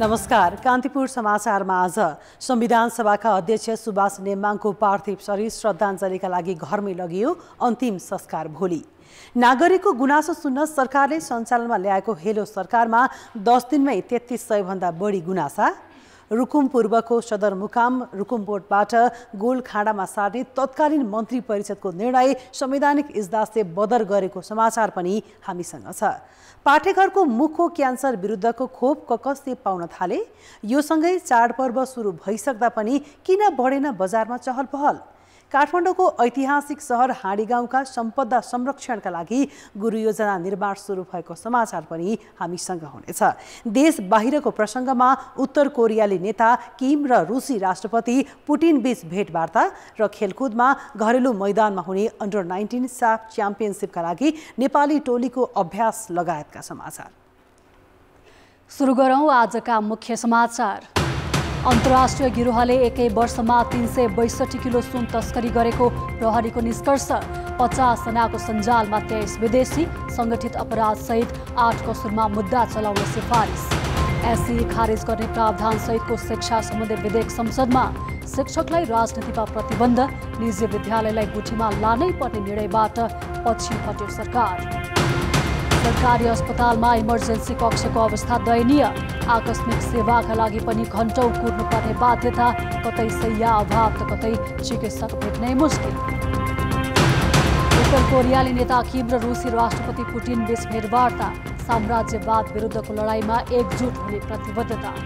नमस्कार कान्तिपुर समाचारमा आज संविधान सभाका अध्यक्ष सुभाष नेमाङको पार्थिव शरीर श्रद्धाञ्जलीका लागि घरमै लगियो अन्तिम संस्कार भोलि नागरिकको गुनासो सुन्न सरकारले सञ्चालनमा ल्याएको हेलो सरकारमा दस दिनमै तेत्तिस सयभन्दा बढी गुनासा रुकुम पूर्वको सदरमुकाम रुकुमकोटबाट गोलखाँडामा सार्ने तत्कालीन मन्त्री परिषदको निर्णय संवैधानिक इजलासले बदर गरेको समाचार पनि हामीसँग छ पाठेघरको मुखको क्यान्सर विरुद्धको खोप ककसले पाउन थाले योसँगै चाडपर्व सुरु भइसक्दा पनि किन बढेन बजारमा चहल पहल काठमाडौँको ऐतिहासिक सहर हाँडीगाउँका सम्पदा संरक्षणका लागि गुरु योजना निर्माण सुरु भएको समाचार पनि हामीसँग हुनेछ देश बाहिरको प्रसङ्गमा उत्तर कोरियाली नेता किम र रुसी राष्ट्रपति पुटिन बीच भेटवार्ता र खेलकुदमा घरेलु मैदानमा हुने अन्डर नाइन्टिन साफ च्याम्पियनसिपका लागि नेपाली टोलीको अभ्यास लगायतका समाचार सुरु गरौँ आजका मुख्य समाचार अन्तर्राष्ट्रिय गिरोहले एकै वर्षमा तिन सय बैसठी किलो सुन तस्करी गरेको प्रहरीको निष्कर्ष पचासजनाको सञ्जालमा तेइस विदेशी सङ्गठित अपराधसहित आठ कसुरमा मुद्दा चलाउने सिफारिस एसी खारेज गर्ने प्रावधानसहितको शिक्षा सम्बन्धी विधेयक संसदमा शिक्षकलाई राजनीतिमा प्रतिबन्ध निजी विद्यालयलाई गुठीमा लानै पर्ने निर्णयबाट पछि हट्यो सरकार सरकारी अस्पतालमा इमर्जेन्सी कक्षको अवस्था दयनीय आकस्मिक सेवाका लागि पनि घन्टौँ कुर्नुपर्ने बाध्यता कतै सैया अभाव त कतै चिकित्सक भेट्नै मुस्किल उत्तर कोरियाली नेता किम र रुसी राष्ट्रपति पुटिन बीच भेटवार्ता साम्राज्यवाद विरुद्धको लडाईँमा एकजुट हुने प्रतिबद्धता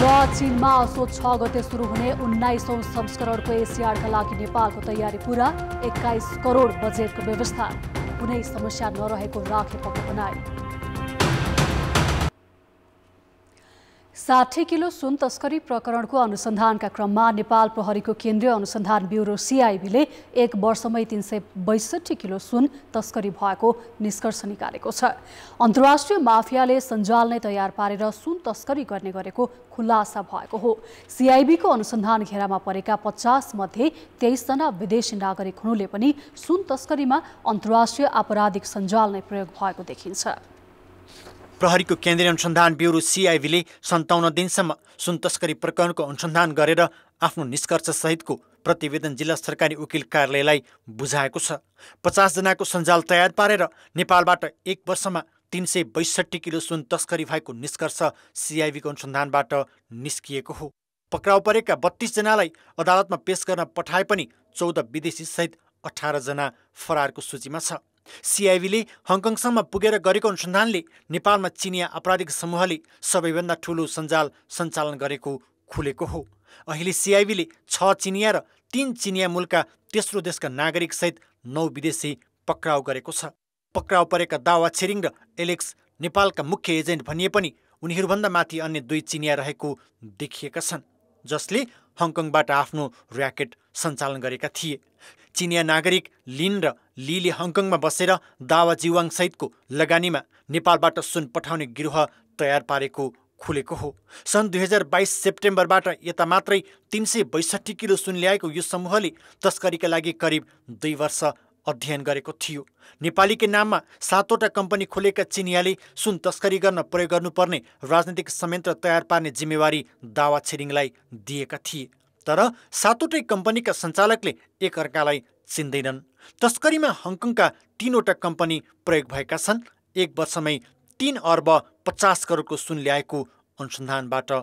र चीनमा असो छ गते सुरु हुने उन्नाइसौँ संस्करणको एसियाडका लागि नेपालको तयारी पूरा एक्काइस करोड बजेटको व्यवस्था कुनै समस्या नरहेको राखे पक्का बनाए साठी किलो सुन तस्करी प्रकरणको अनुसन्धानका क्रममा नेपाल प्रहरीको केन्द्रीय अनुसन्धान ब्युरो सिआइबीले एक वर्षमै तिन सय बैसठी किलो सुन तस्करी भएको निष्कर्ष निकालेको छ अन्तर्राष्ट्रिय माफियाले सञ्जाल नै तयार पारेर सुन तस्करी गर्ने गरेको खुलासा भएको हो सिआइबीको अनुसन्धान घेरामा परेका पचास मध्ये तेइसजना विदेशी नागरिक हुनुले पनि सुन तस्करीमा अन्तर्राष्ट्रिय आपराधिक सञ्जाल नै प्रयोग भएको देखिन्छ प्रहरीको केन्द्रीय अनुसन्धान ब्युरो सिआइबीले सन्ताउन्न दिनसम्म सुन तस्करी प्रकरणको अनुसन्धान गरेर आफ्नो निष्कर्षसहितको प्रतिवेदन जिल्ला सरकारी वकिल कार्यालयलाई बुझाएको छ पचासजनाको सञ्जाल तयार पारेर नेपालबाट एक वर्षमा तिन सय बैसठी किलो सुन तस्करी भएको निष्कर्ष सिआइबीको अनुसन्धानबाट निस्किएको हो पक्राउ परेका बत्तीसजनालाई अदालतमा पेश गर्न पठाए पनि चौध विदेशीसहित अठारजना फरारको सूचीमा छ सिआइबीले हङकङसम्म पुगेर गरेको अनुसन्धानले नेपालमा चिनिया आपराधिक समूहले सबैभन्दा ठूलो सञ्जाल सञ्चालन गरेको खुलेको हो अहिले सिआइबीले छ चिनिया र तीन चिनिया मूलका तेस्रो देशका नागरिकसहित नौ विदेशी पक्राउ गरेको छ पक्राउ परेका दावा छिरिङ र एलेक्स नेपालका मुख्य एजेन्ट भनिए पनि उनीहरूभन्दा माथि अन्य दुई चिनिया रहेको देखिएका छन् जसले हङकङबाट आफ्नो ऱ्याकेट सञ्चालन गरेका थिए चिनिया नागरिक लिन र लीले हङकङमा बसेर दावा जिवाङसहितको लगानीमा नेपालबाट सुन पठाउने गृह तयार पारेको खुलेको हो सन् दुई हजार बाइस सेप्टेम्बरबाट यता मात्रै तिन सय बैसठी किलो सुन ल्याएको यो समूहले तस्करीका लागि करिब दुई वर्ष अध्ययन गरेको थियो नेपालीकै नाममा सातवटा कम्पनी खोलेका चिनियाले सुन तस्करी गर्न प्रयोग गर्नुपर्ने राजनैतिक संयन्त्र तयार पार्ने जिम्मेवारी दावा छिरिङलाई दिएका थिए तर सातवटै कम्पनीका सञ्चालकले एकअर्कालाई चिन्दैनन् तस्करीमा हङकङका तीनवटा कम्पनी प्रयोग भएका छन् एक वर्षमै तिन अर्ब पचास करोडको सुन ल्याएको अनुसन्धानबाट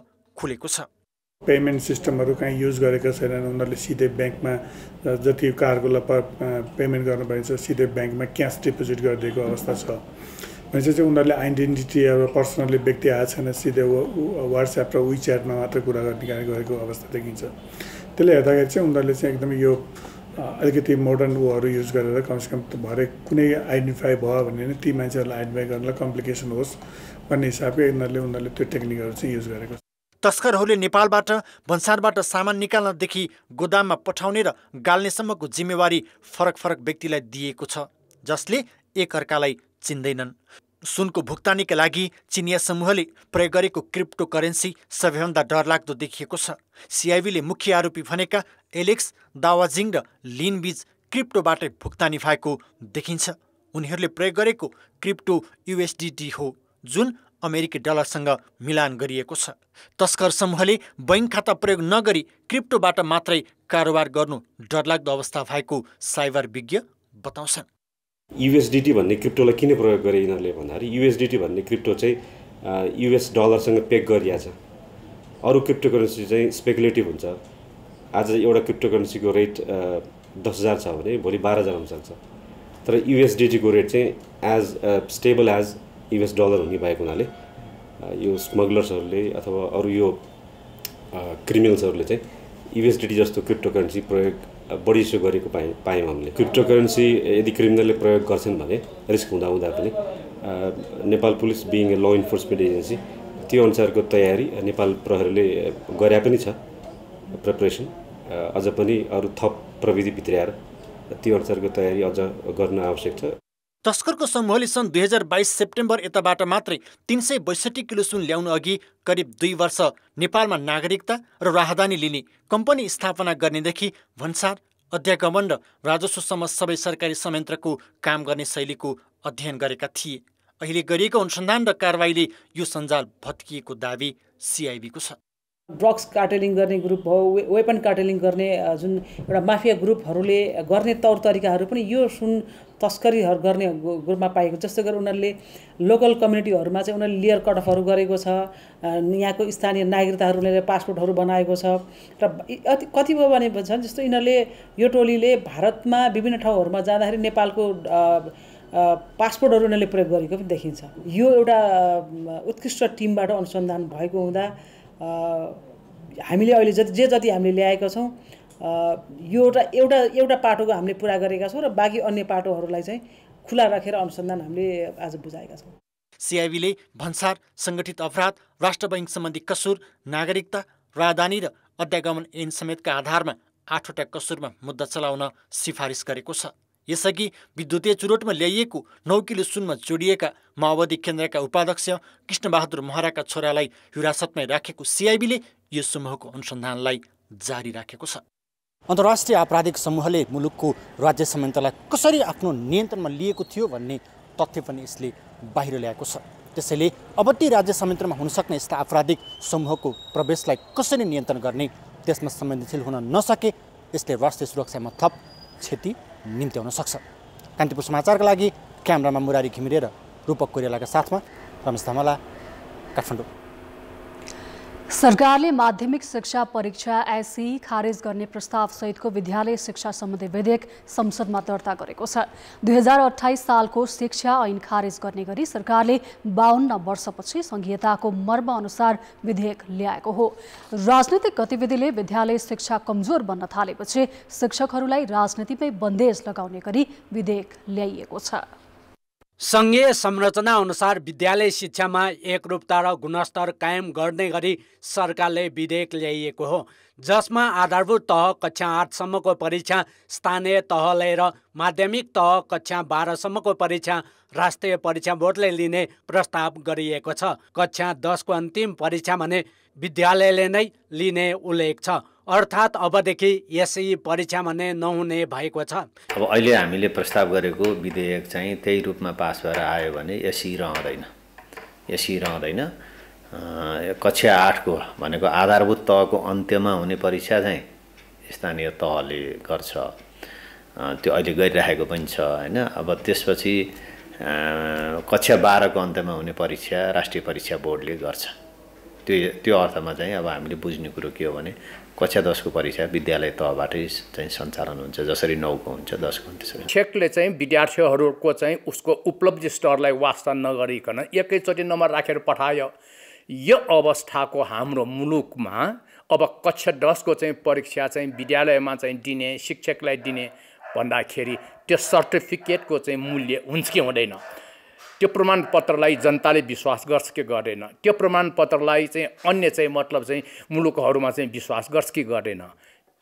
खुलेको छ पेमेन्ट सिस्टमहरू कहीँ युज गरेका छैनन् उनीहरूले सिधै ब्याङ्कमा जति कारको लप पेमेन्ट गर्नुपर्ने छ सिधै ब्याङ्कमा क्यास डिपोजिट गरिदिएको अवस्था छ भने चाहिँ उनीहरूले आइडेन्टिटी अब पर्सनली व्यक्ति आएको छैन सिधै वाट्सएप र विच्याटमा मात्र कुरा गर्ने गरेको अवस्था देखिन्छ त्यसले हेर्दाखेरि चाहिँ उनीहरूले चाहिँ एकदमै यो अलिकति मोडर्न ऊहरू युज गरेर कमसेकम भरे कुनै आइडेन्टिफाई भयो भने ती मान्छेहरूलाई आइडेन्टिफाई गर्नलाई कम्प्लिकेसन होस् भन्ने हिसाबले यिनीहरूले उनीहरूले त्यो टेक्निकहरू चाहिँ युज गरेको छ तस्करहरूले नेपालबाट भन्सारबाट सामान निकाल्नदेखि गोदाममा पठाउने र गाल्नेसम्मको जिम्मेवारी फरक फरक व्यक्तिलाई दिएको छ जसले एकअर्कालाई चिन्दैनन् सुनको भुक्तानीका लागि चिनिया समूहले प्रयोग गरेको क्रिप्टो करेन्सी सबैभन्दा डरलाग्दो देखिएको छ सिआइबीले मुख्य आरोपी भनेका एलेक्स दावाजिङ र लिनबीज क्रिप्टोबाटै भुक्तानी भएको देखिन्छ उनीहरूले प्रयोग गरेको क्रिप्टो युएसडिटी हो जुन अमेरिकी डलरसँग मिलान गरिएको छ तस्कर समूहले बैङ्क खाता प्रयोग नगरी क्रिप्टोबाट मात्रै कारोबार गर्नु डरलाग्दो अवस्था भएको साइबर विज्ञ बताउँछन् युएसडिटी भन्ने क्रिप्टोलाई किन प्रयोग गरे यिनीहरूले भन्दाखेरि युएसडिटी भन्ने क्रिप्टो चाहिँ युएस डलरसँग पेक गरिया छ अरू क्रिप्टो करेन्सी चाहिँ स्पेकुलेटिभ हुन्छ आज एउटा क्रिप्टो करेन्सीको रेट दस हजार छ भने भोलि बाह्र हजार हुनसक्छ तर युएसडिटीको रेट चाहिँ as stable as US dollar हुने भएको हुनाले यो स्मग्लर्सहरूले अथवा अरू यो क्रिमिनल्सहरूले चाहिँ युएसडिटी जस्तो क्रिप्टो करेन्सी प्रयोग बढी यसो गरेको पाएँ पायौँ हामीले क्रिप्टो करेन्सी यदि क्रिमिनलले प्रयोग गर्छन् भने रिस्क हुँदा हुँदा पनि नेपाल पुलिस बिङ ए ल इन्फोर्समेन्ट एजेन्सी त्यो अनुसारको तयारी नेपाल प्रहरीले गरे पनि छ प्रिपरेसन अझ पनि अरू थप प्रविधि आएर त्यो अनुसारको तयारी अझ गर्न आवश्यक छ तस्करको समूहले सन् दुई हजार बाइस सेप्टेम्बर यताबाट मात्रै तिन सय बैसठी किलो सुन ल्याउन अघि करिब दुई वर्ष नेपालमा नागरिकता र राहदानी लिने कम्पनी स्थापना गर्नेदेखि भन्सार अध्यागमन र राजस्वसम्म सबै सरकारी संयन्त्रको काम गर्ने शैलीको अध्ययन गरेका थिए अहिले गरिएको अनुसन्धान र कारवाहीले यो सञ्जाल भत्किएको दावी सिआइबीको छ ड्रग्स कार्टेलिङ गर्ने ग्रुप भयो वेपन कार्टेलिङ गर्ने जुन एउटा माफिया ग्रुपहरूले गर्ने तौर तरिकाहरू पनि यो सुन तस्करीहरू गर्ने ग्रुपमा पाएको जस्तो गरेर उनीहरूले लोकल कम्युनिटीहरूमा चाहिँ उनीहरूले लेयर कट कटअफहरू गरेको छ यहाँको स्थानीय नागरिकताहरू उनीहरूले पासपोर्टहरू बनाएको छ र कति भयो भने छन् जस्तो यिनीहरूले यो टोलीले भारतमा विभिन्न ठाउँहरूमा जाँदाखेरि नेपालको पासपोर्टहरू उनीहरूले प्रयोग गरेको पनि देखिन्छ यो एउटा उत्कृष्ट टिमबाट अनुसन्धान भएको हुँदा हामीले अहिले जति जे जति हामीले ल्याएका छौँ यो एउटा एउटा एउटा पाटोको हामीले पुरा गरेका छौँ र बाँकी अन्य पाटोहरूलाई चाहिँ खुला राखेर अनुसन्धान हामीले आज बुझाएका छौँ सिआइबीले भन्सार सङ्गठित अपराध राष्ट्र बैङ्क सम्बन्धी कसुर नागरिकता राजधानी र अध्यागमन ऐन समेतका आधारमा आठवटा कसुरमा मुद्दा चलाउन सिफारिस गरेको छ यसअघि विद्युतीय चुरोटमा ल्याइएको नौ किलो सुनमा जोडिएका माओवादी केन्द्रका उपाध्यक्ष कृष्णबहादुर महराका छोरालाई हिरासतमै राखेको सिआइबीले यो समूहको अनुसन्धानलाई जारी राखेको छ अन्तर्राष्ट्रिय आपराधिक समूहले मुलुकको राज्य संयन्त्रलाई कसरी आफ्नो नियन्त्रणमा लिएको थियो भन्ने तथ्य पनि यसले बाहिर ल्याएको छ त्यसैले अब ती राज्य संयन्त्रमा हुनसक्ने यस्ता आपराधिक समूहको प्रवेशलाई कसरी नियन्त्रण गर्ने त्यसमा संवेदनशील हुन नसके यसले राष्ट्रिय सुरक्षामा थप क्षति निम्त्याउन सक्छ कान्तिपुर समाचारका लागि क्यामरामा मुरारी घिमिरे र रूपक कोइरालाका साथमा रमेश धमला काठमाडौँ सरकारले माध्यमिक शिक्षा परीक्षा एसई खारेज गर्ने प्रस्ताव सहितको विद्यालय शिक्षा सम्बन्धी विधेयक संसदमा दर्ता गरेको छ दुई हजार अठाइस सालको शिक्षा ऐन खारेज गर्ने गरी सरकारले बाहन्न वर्षपछि संघीयताको मर्म अनुसार विधेयक ल्याएको हो राजनैतिक गतिविधिले विद्यालय शिक्षा कमजोर बन्न थालेपछि शिक्षकहरूलाई राजनीतिमै बन्देज लगाउने गरी विधेयक ल्याइएको छ सङ्घीय संरचना अनुसार विद्यालय शिक्षामा एकरूपता र गुणस्तर कायम गर्ने गरी सरकारले विधेयक ल्याइएको हो जसमा आधारभूत तह कक्षा आठसम्मको परीक्षा स्थानीय तहले र माध्यमिक तह कक्षा बाह्रसम्मको परीक्षा राष्ट्रिय परीक्षा बोर्डले लिने प्रस्ताव गरिएको छ कक्षा दसको अन्तिम परीक्षा भने विद्यालयले नै लिने उल्लेख छ अर्थात् अबदेखि यसै परीक्षा भने नहुने भएको छ अब अहिले हामीले प्रस्ताव गरेको विधेयक चाहिँ त्यही रूपमा पास भएर आयो भने एसी रहँदैन एसी रहँदैन कक्षा आठको भनेको आधारभूत तहको अन्त्यमा हुने परीक्षा चाहिँ स्थानीय तहले गर्छ त्यो अहिले गरिराखेको पनि छ होइन अब त्यसपछि कक्षा बाह्रको अन्त्यमा हुने परीक्षा राष्ट्रिय परीक्षा बोर्डले गर्छ त्यो त्यो अर्थमा चाहिँ अब हामीले बुझ्ने कुरो के हो भने कक्षा दसको परीक्षा विद्यालय तहबाटै चाहिँ सञ्चालन हुन्छ जसरी नौको हुन्छ दसको हुन्छ छेकले चाहिँ विद्यार्थीहरूको चाहिँ उसको उपलब्धि स्तरलाई वास्ता नगरिकन एकैचोटि नम्बर राखेर पठायो यो अवस्थाको हाम्रो मुलुकमा अब कक्षा दसको चाहिँ परीक्षा चाहिँ विद्यालयमा चाहिँ दिने शिक्षकलाई दिने भन्दाखेरि त्यो सर्टिफिकेटको चाहिँ मूल्य हुन्छ कि हुँदैन त्यो प्रमाणपत्रलाई जनताले विश्वास गर्छ कि गर्दैन त्यो प्रमाणपत्रलाई चाहिँ अन्य चाहिँ मतलब चाहिँ मुलुकहरूमा चाहिँ विश्वास गर्छ कि गर्दैन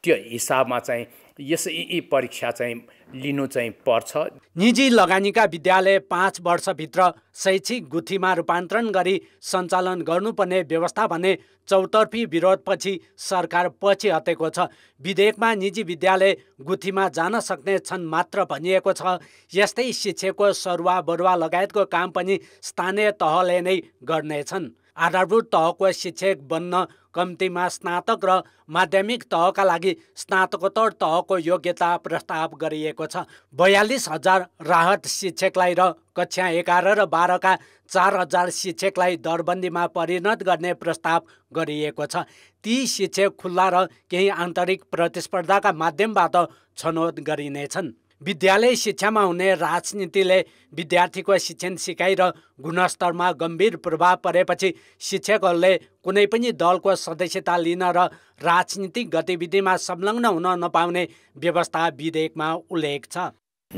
त्यो हिसाबमा चाहिँ यसै यी परीक्षा चाहिँ लिनु चाहिँ पर्छ निजी लगानीका विद्यालय पाँच वर्षभित्र शैक्षिक गुठीमा रूपान्तरण गरी सञ्चालन गर्नुपर्ने व्यवस्था भने चौतर्फी विरोधपछि सरकार पछि हटेको छ विधेयकमा निजी विद्यालय गुठीमा जान सक्ने छन् मात्र भनिएको छ यस्तै शिक्षकको सरुवा बरुवा लगायतको काम पनि स्थानीय तहले नै गर्नेछन् आधारभूत तहको शिक्षक बन्न कम्तीमा स्नातक र माध्यमिक तहका लागि स्नातकोत्तर तहको योग्यता प्रस्ताव गरिएको छ बयालिस हजार राहत शिक्षकलाई र कक्षा एघार र बाह्रका चार हजार शिक्षकलाई दरबन्दीमा परिणत गर्ने प्रस्ताव गरिएको छ ती शिक्षक खुल्ला र केही आन्तरिक प्रतिस्पर्धाका माध्यमबाट छनौट गरिनेछन् विद्यालय शिक्षामा हुने राजनीतिले विद्यार्थीको शिक्षण सिकाइ र गुणस्तरमा गम्भीर प्रभाव परेपछि शिक्षकहरूले कुनै पनि दलको सदस्यता लिन र राजनीतिक गतिविधिमा संलग्न हुन नपाउने व्यवस्था विधेयकमा उल्लेख छ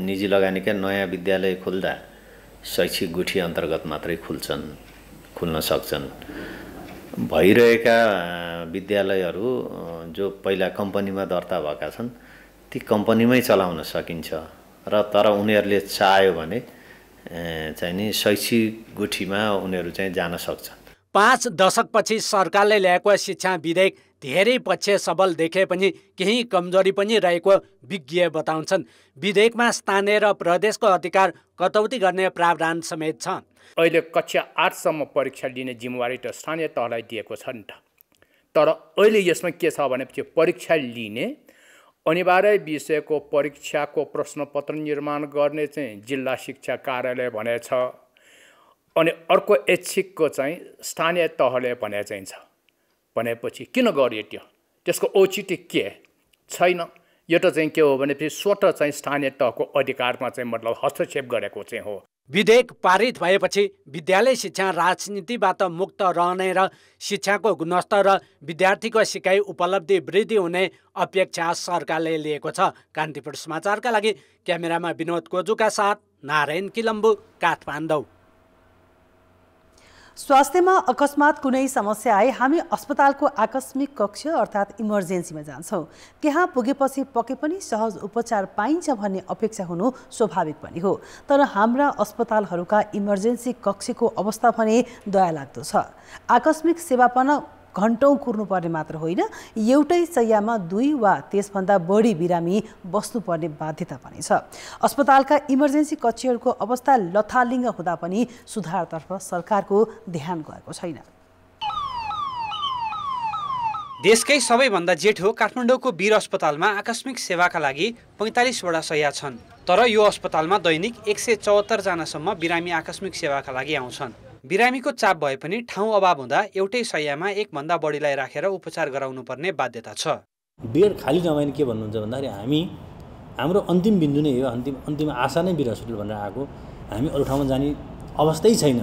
निजी लगानीका नयाँ विद्यालय खुल्दा शैक्षिक गुठी अन्तर्गत मात्रै खुल्छन् खुल्न सक्छन् भइरहेका विद्यालयहरू जो पहिला कम्पनीमा दर्ता भएका छन् ती कम्पनीमै चलाउन सकिन्छ र तर उनीहरूले चाह्यो भने चाहिँ नि शैक्षिक गुठीमा उनीहरू चाहिँ जान सक्छन् पाँच दशकपछि सरकारले ल्याएको शिक्षा विधेयक धेरै पक्ष सबल देखे पनि केही कमजोरी पनि रहेको विज्ञ बताउँछन् विधेयकमा स्थानीय र प्रदेशको अधिकार कटौती गर्ने प्रावधान समेत छ अहिले कक्षा आठसम्म परीक्षा लिने जिम्मेवारी त स्थानीय तहलाई दिएको छ नि त तर अहिले यसमा के छ भने परीक्षा लिने अनिवार्य विषयको परीक्षाको प्रश्नपत्र निर्माण गर्ने चाहिँ जिल्ला शिक्षा कार्यालय भनेछ अनि अर्को ऐच्छिकको चाहिँ स्थानीय तहले भने चाहिँ छ भनेपछि किन गरियो त्यो त्यसको औचित्य के छैन यो त चाहिँ के हो भने फेरि स्वत चाहिँ स्थानीय तहको अधिकारमा चाहिँ मतलब हस्तक्षेप गरेको चाहिँ हो विधेयक पारित भएपछि विद्यालय शिक्षा राजनीतिबाट मुक्त रहने र शिक्षाको गुणस्तर र विद्यार्थीको सिकाइ उपलब्धि वृद्धि हुने अपेक्षा सरकारले लिएको छ कान्तिपुर समाचारका लागि क्यामेरामा विनोद कोजुका साथ नारायण किलम्बु काठमाडौँ स्वास्थ्यमा अकस्मात कुनै समस्या आए हामी अस्पतालको आकस्मिक कक्ष अर्थात् इमर्जेन्सीमा जान्छौँ त्यहाँ पुगेपछि पके पनि सहज उपचार पाइन्छ भन्ने अपेक्षा हुनु स्वाभाविक पनि हो तर हाम्रा अस्पतालहरूका इमर्जेन्सी कक्षको अवस्था भने दयालाग्दो छ आकस्मिक सेवा घन्टौँ कुर्नुपर्ने मात्र होइन एउटै सयमा दुई वा त्यसभन्दा बढी बिरामी बस्नुपर्ने बाध्यता पनि छ अस्पतालका इमर्जेन्सी कक्षहरूको अवस्था लथालिङ्ग हुँदा पनि सुधारतर्फ सरकारको ध्यान गएको छैन देशकै सबैभन्दा जेठो काठमाडौँको वीर अस्पतालमा आकस्मिक सेवाका लागि पैँतालिसवटा सया छन् तर यो अस्पतालमा दैनिक एक सय चौहत्तरजनासम्म बिरामी आकस्मिक सेवाका लागि आउँछन् बिरामीको चाप भए पनि ठाउँ अभाव हुँदा एउटै सयमा एकभन्दा बढीलाई राखेर उपचार गराउनुपर्ने बाध्यता छ बेड खाली नभए के भन्नुहुन्छ भन्दाखेरि हामी हाम्रो अन्तिम बिन्दु नै हो अन्तिम अन्तिम आशा नै बिर हस्पिटल भनेर आएको हामी अरू ठाउँमा जाने अवस्थै छैन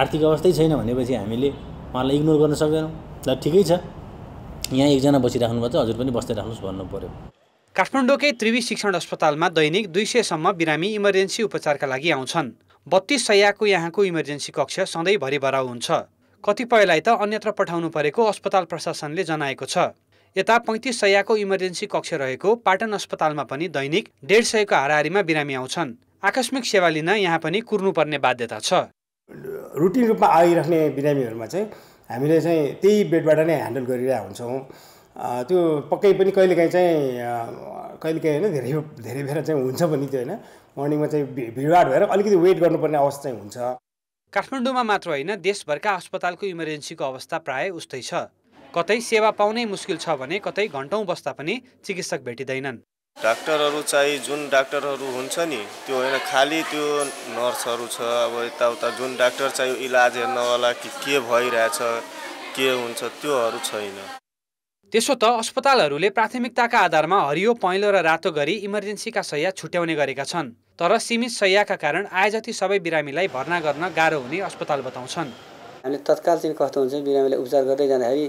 आर्थिक अवस्थै छैन भनेपछि हामीले उहाँलाई इग्नोर गर्न सक्दैनौँ ल ठिकै छ यहाँ एकजना बसिराख्नुभएको छ हजुर पनि बस्दै राख्नुहोस् भन्नु पऱ्यो काठमाडौँकै त्रिवी शिक्षण अस्पतालमा दैनिक दुई सयसम्म बिरामी इमर्जेन्सी उपचारका लागि आउँछन् बत्तीस सयको यहाँको इमर्जेन्सी कक्ष सधैँभरि भराउ हुन्छ कतिपयलाई त अन्यत्र पठाउनु परेको अस्पताल प्रशासनले जनाएको छ यता पैँतिस सयको इमर्जेन्सी कक्ष रहेको पाटन अस्पतालमा पनि दैनिक डेढ सयको हाराहारीमा बिरामी आउँछन् आकस्मिक सेवा लिन यहाँ पनि कुर्नुपर्ने बाध्यता छ रुटिन रूपमा आइराख्ने बिरामीहरूमा चाहिँ हामीले चाहिँ त्यही बेडबाट नै ह्यान्डल गरिरहेको हुन्छौँ त्यो पक्कै पनि कहिलेकाहीँ चाहिँ कहिलेकाहीँ होइन धेरै धेरै बेर चाहिँ हुन्छ पनि त्यो होइन मर्निङमा चाहिँ भिडभाड भएर अलिकति वेट गर्नुपर्ने अवस्था चाहिँ हुन्छ काठमाडौँमा मात्र होइन देशभरका अस्पतालको इमर्जेन्सीको अवस्था प्रायः उस्तै छ कतै सेवा पाउनै मुस्किल छ भने कतै घन्टौँ बस्दा पनि चिकित्सक भेटिँदैनन् डाक्टरहरू चाहिँ जुन डाक्टरहरू हुन्छ नि त्यो होइन खालि त्यो नर्सहरू छ अब यताउता जुन डाक्टर चाहिँ इलाज हेर्न होला कि के भइरहेछ के हुन्छ त्योहरू छैन त्यसो त अस्पतालहरूले प्राथमिकताका आधारमा हरियो पहेँलो र रातो गरी इमर्जेन्सीका सय छुट्याउने गरेका छन् तर सीमित सयाका कारण आए जति सबै बिरामीलाई भर्ना गर्न गाह्रो हुने अस्पताल बताउँछन् हामीले तत्काल चाहिँ कस्तो हुन्छ बिरामीलाई उपचार गर्दै जाँदाखेरि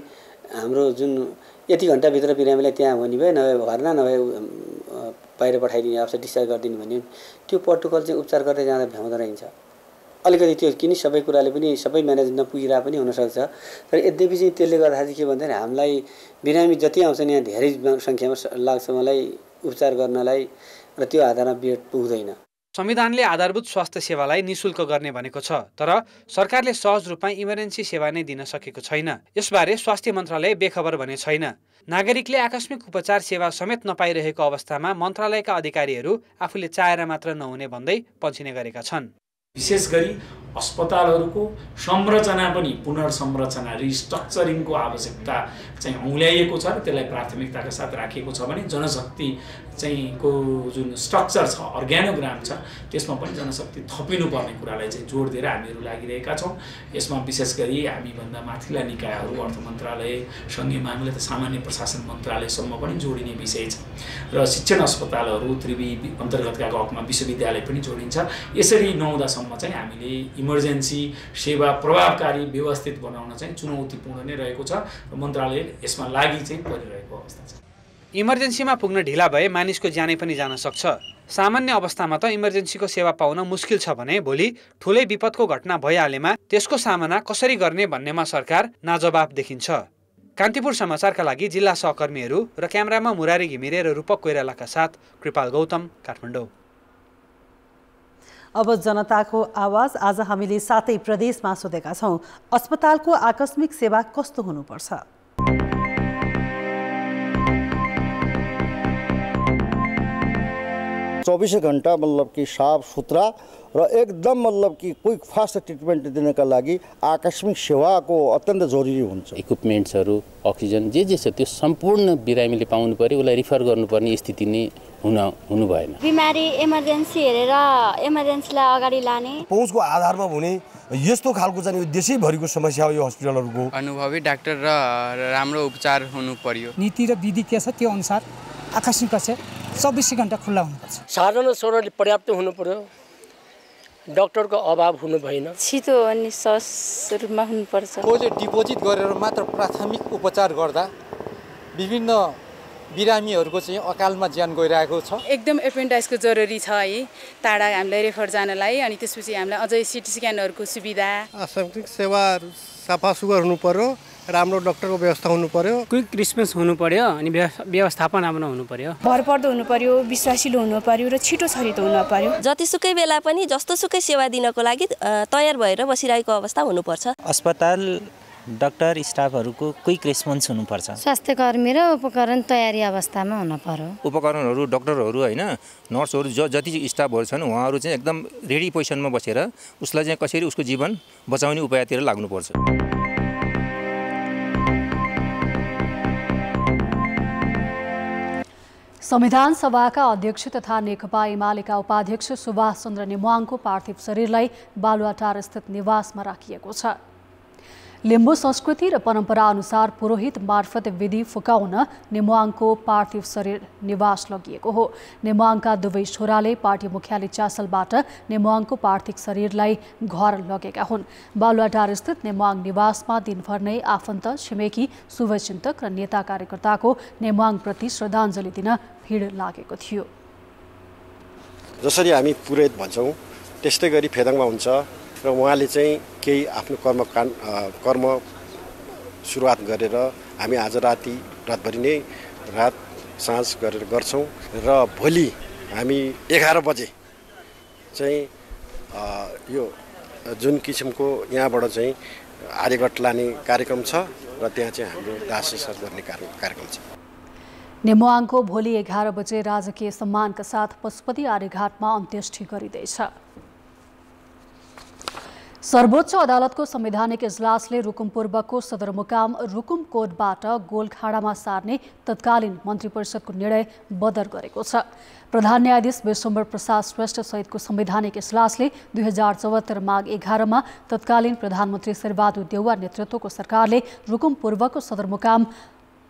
हाम्रो जुन यति घन्टाभित्र बिरामीलाई त्यहाँ हुने भए नभए भर्ना नभए बाहिर पठाइदिने अवस्था डिस्चार्ज गरिदिनु भन्यो त्यो प्रोटोकल चाहिँ उपचार गर्दै जाँदा भ्याउँदो रहन्छ अलिकति त्यो किन सबै कुराले पनि सबै म्यानेज नपुगिरहेको पनि हुनसक्छ तर यद्यपि चाहिँ त्यसले गर्दाखेरि के भन्दाखेरि हामीलाई बिरामी जति आउँछन् यहाँ धेरै सङ्ख्यामा लाग्छ मलाई उपचार गर्नलाई र त्यो आधारमा बिएड पुग्दैन संविधानले आधारभूत स्वास्थ्य सेवालाई निशुल्क गर्ने भनेको छ तर सरकारले सहज रूपमा इमर्जेन्सी सेवा नै दिन सकेको छैन यसबारे स्वास्थ्य मन्त्रालय बेखबर भने छैन नागरिकले आकस्मिक उपचार सेवा समेत नपाइरहेको अवस्थामा मन्त्रालयका अधिकारीहरू आफूले चाहेर मात्र नहुने भन्दै पछिने गरेका छन् विशेष गरी अस्पतालहरूको संरचना पनि पुनर्संरचना रिस्ट्रक्चरिङको आवश्यकता चाहिँ औल्याइएको छ र त्यसलाई प्राथमिकताका साथ राखिएको छ भने जनशक्ति चाहिँ को जुन स्ट्रक्चर छ अर्ग्यानोग्राम छ त्यसमा पनि जनशक्ति थपिनुपर्ने कुरालाई चाहिँ जोड दिएर हामीहरू लागिरहेका छौँ यसमा विशेष गरी हामीभन्दा माथिल्ला निकायहरू अर्थ मन्त्रालय सङ्घीय मामिला त सामान्य प्रशासन मन्त्रालयसम्म पनि जोडिने विषय छ र शिक्षण अस्पतालहरू त्रिवी अन्तर्गतका हकमा विश्वविद्यालय पनि जोडिन्छ यसरी नहुँदासम्म चाहिँ हामीले इमर्जेन्सी सेवा प्रभावकारी व्यवस्थित बनाउन चाहिँ चुनौतीपूर्ण नै रहेको छ र मन्त्रालय यसमा लागि चाहिँ परिरहेको अवस्था छ इमर्जेन्सीमा पुग्न ढिला भए मानिसको ज्यानै पनि जान सक्छ सामान्य अवस्थामा त इमर्जेन्सीको सेवा पाउन मुस्किल छ भने भोलि ठुलै विपदको घटना भइहालेमा त्यसको सामना कसरी गर्ने भन्नेमा सरकार नाजवाब देखिन्छ कान्तिपुर समाचारका लागि जिल्ला सहकर्मीहरू र क्यामरामा मुरारी घिमिरे र रूपक कोइरालाका साथ कृपाल गौतम काठमाडौँ अब जनताको आवाज आज हामीले सातै प्रदेशमा सोधेका छौँ अस्पतालको आकस्मिक सेवा कस्तो हुनुपर्छ चौबिसै घन्टा मतलब कि साफ सुथरा र एकदम मतलब कि क्विक फास्ट ट्रिटमेन्ट दिनका लागि आकस्मिक सेवाको अत्यन्त जरुरी हुन्छ इक्विपमेन्ट्सहरू अक्सिजन जे जे छ त्यो सम्पूर्ण बिरामीले पाउनु पऱ्यो उसलाई रिफर गर्नुपर्ने स्थिति नै हुन हुनु भएन बिमारी इमर्जेन्सी हेरेर इमर्जेन्सीलाई अगाडि लाने पहुँचको आधारमा हुने यस्तो खालको चाहिँ देशैभरिको समस्या हो यो हस्पिटलहरूको अनुभवी डाक्टर र राम्रो उपचार हुनु पर्यो नीति र विधि के छ त्यो अनुसार आकस्मिक कक्ष चौबिसै घन्टा खुल्ला हुनुपर्छ साधारण स्वरूपले पर्याप्त हुनु पर्यो डक्टरको अभाव हुनु भएन छिटो अनि सहज रूपमा हुनुपर्छ कसले डिपोजिट गरेर मात्र प्राथमिक उपचार गर्दा विभिन्न बिरामीहरूको चाहिँ अकालमा ज्यान गइरहेको छ एकदम एपेन्डाइजको जरुरी छ है टाढा हामीलाई रेफर जानलाई अनि त्यसपछि हामीलाई अझै सिटी स्क्यानहरूको सुविधा सेवा सफा सुग्घर हुनु पर्यो राम्रो डक्टरको व्यवस्था हुनु पर्यो क्विक रिस्पोन्स हुनु पर्यो अनि व्यवस्थापन राम्रो हुनु पर्यो भरपर्दो हुनु पर्यो विश्वासिलो हुनु पर्यो र छिटो छरितो हुनु पर्यो जतिसुकै बेला पनि जस्तोसुकै सेवा दिनको लागि तयार भएर बसिरहेको अवस्था हुनुपर्छ अस्पताल डक्टर स्टाफहरूको क्विक रेस्पोन्स हुनुपर्छ स्वास्थ्य कर्मी र उपकरण तयारी अवस्थामा हुन पर्यो उपकरणहरू डक्टरहरू होइन नर्सहरू ज जति स्टाफहरू छन् उहाँहरू चाहिँ एकदम रेडी पोजिसनमा बसेर उसलाई चाहिँ कसरी उसको जीवन बचाउने उपायतिर लाग्नुपर्छ संविधान सभाका अध्यक्ष तथा नेकपा एमालेका उपाध्यक्ष सुभाष चन्द्र नेवाङको पार्थिव शरीरलाई बालुवाटार स्थित निवासमा राखिएको छ लिम्बू संस्कृति र परम्परा अनुसार पुरोहित मार्फत विधि फुकाउन नेमुवाङको पार्थिव शरीर निवास लगिएको हो नेमाङका दुवै छोराले पार्टी मुख्यालय च्यासलबाट नेमुवाङको पार्थिव शरीरलाई घर लगेका हुन् स्थित नेमुवाङ निवासमा दिनभर नै आफन्त छिमेकी शुभचिन्तक र नेता कार्यकर्ताको नेमुआङप्रति श्रद्धाञ्जली दिन भिड लागेको थियो जसरी हामी पुरोहित भन्छौँ त्यस्तै गरी फेदङमा हुन्छ र उहाँले चाहिँ केही आफ्नो कर्म कर्म सुरुवात गरेर हामी आज राति रातभरि नै रात साँझ गरेर गर्छौँ र भोलि हामी एघार बजे चाहिँ यो जुन किसिमको यहाँबाट चाहिँ आर्यभट्ट लाने कार्यक्रम छ र त्यहाँ चाहिँ हाम्रो दास गर्ने कार्यक्रम छ नेमुआङको भोलि एघार बजे राजकीय सम्मानका साथ पशुपति आर्यघाटमा अन्त्येष्टि गरिँदैछ सर्वोच्च अदालतको संवैधानिक इजलासले रुकुम पूर्वको सदरमुकाम रुकुम कोटबाट गोलखाडामा सार्ने तत्कालीन मन्त्री परिषदको निर्णय बदर गरेको छ प्रधान न्यायाधीश विश्वम्बर प्रसाद श्रेष्ठ सहितको संवैधानिक इजलासले दुई हजार चौहत्तर माघ एघारमा तत्कालीन प्रधानमन्त्री शेरबहादुर देउवा नेतृत्वको सरकारले रुकुम पूर्वको सदरमुकाम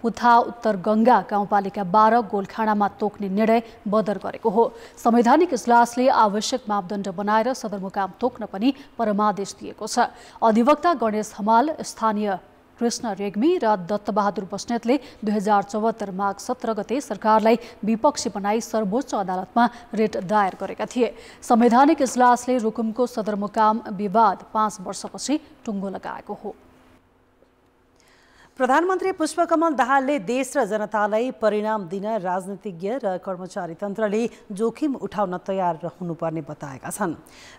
हुथा उत्तर गङ्गा गाउँपालिका बाह्र गोलखाँडामा तोक्ने निर्णय बदर गरेको हो संवैधानिक इजलासले आवश्यक मापदण्ड बनाएर सदरमुकाम तोक्न पनि परमादेश दिएको छ अधिवक्ता गणेश हमाल स्थानीय कृष्ण रेग्मी र दत्तबहादुर बस्नेतले दुई हजार चौहत्तर माघ सत्र गते सरकारलाई विपक्षी बनाई सर्वोच्च अदालतमा रेट दायर गरेका थिए संवैधानिक इजलासले रुकुमको सदरमुकाम विवाद पाँच वर्षपछि टुङ्गो लगाएको हो प्रधानमन्त्री पुष्पकमल दाहालले देश र जनतालाई परिणाम दिन राजनीतिज्ञ र कर्मचारी तन्त्रले जोखिम उठाउन तयार हुनुपर्ने बताएका छन्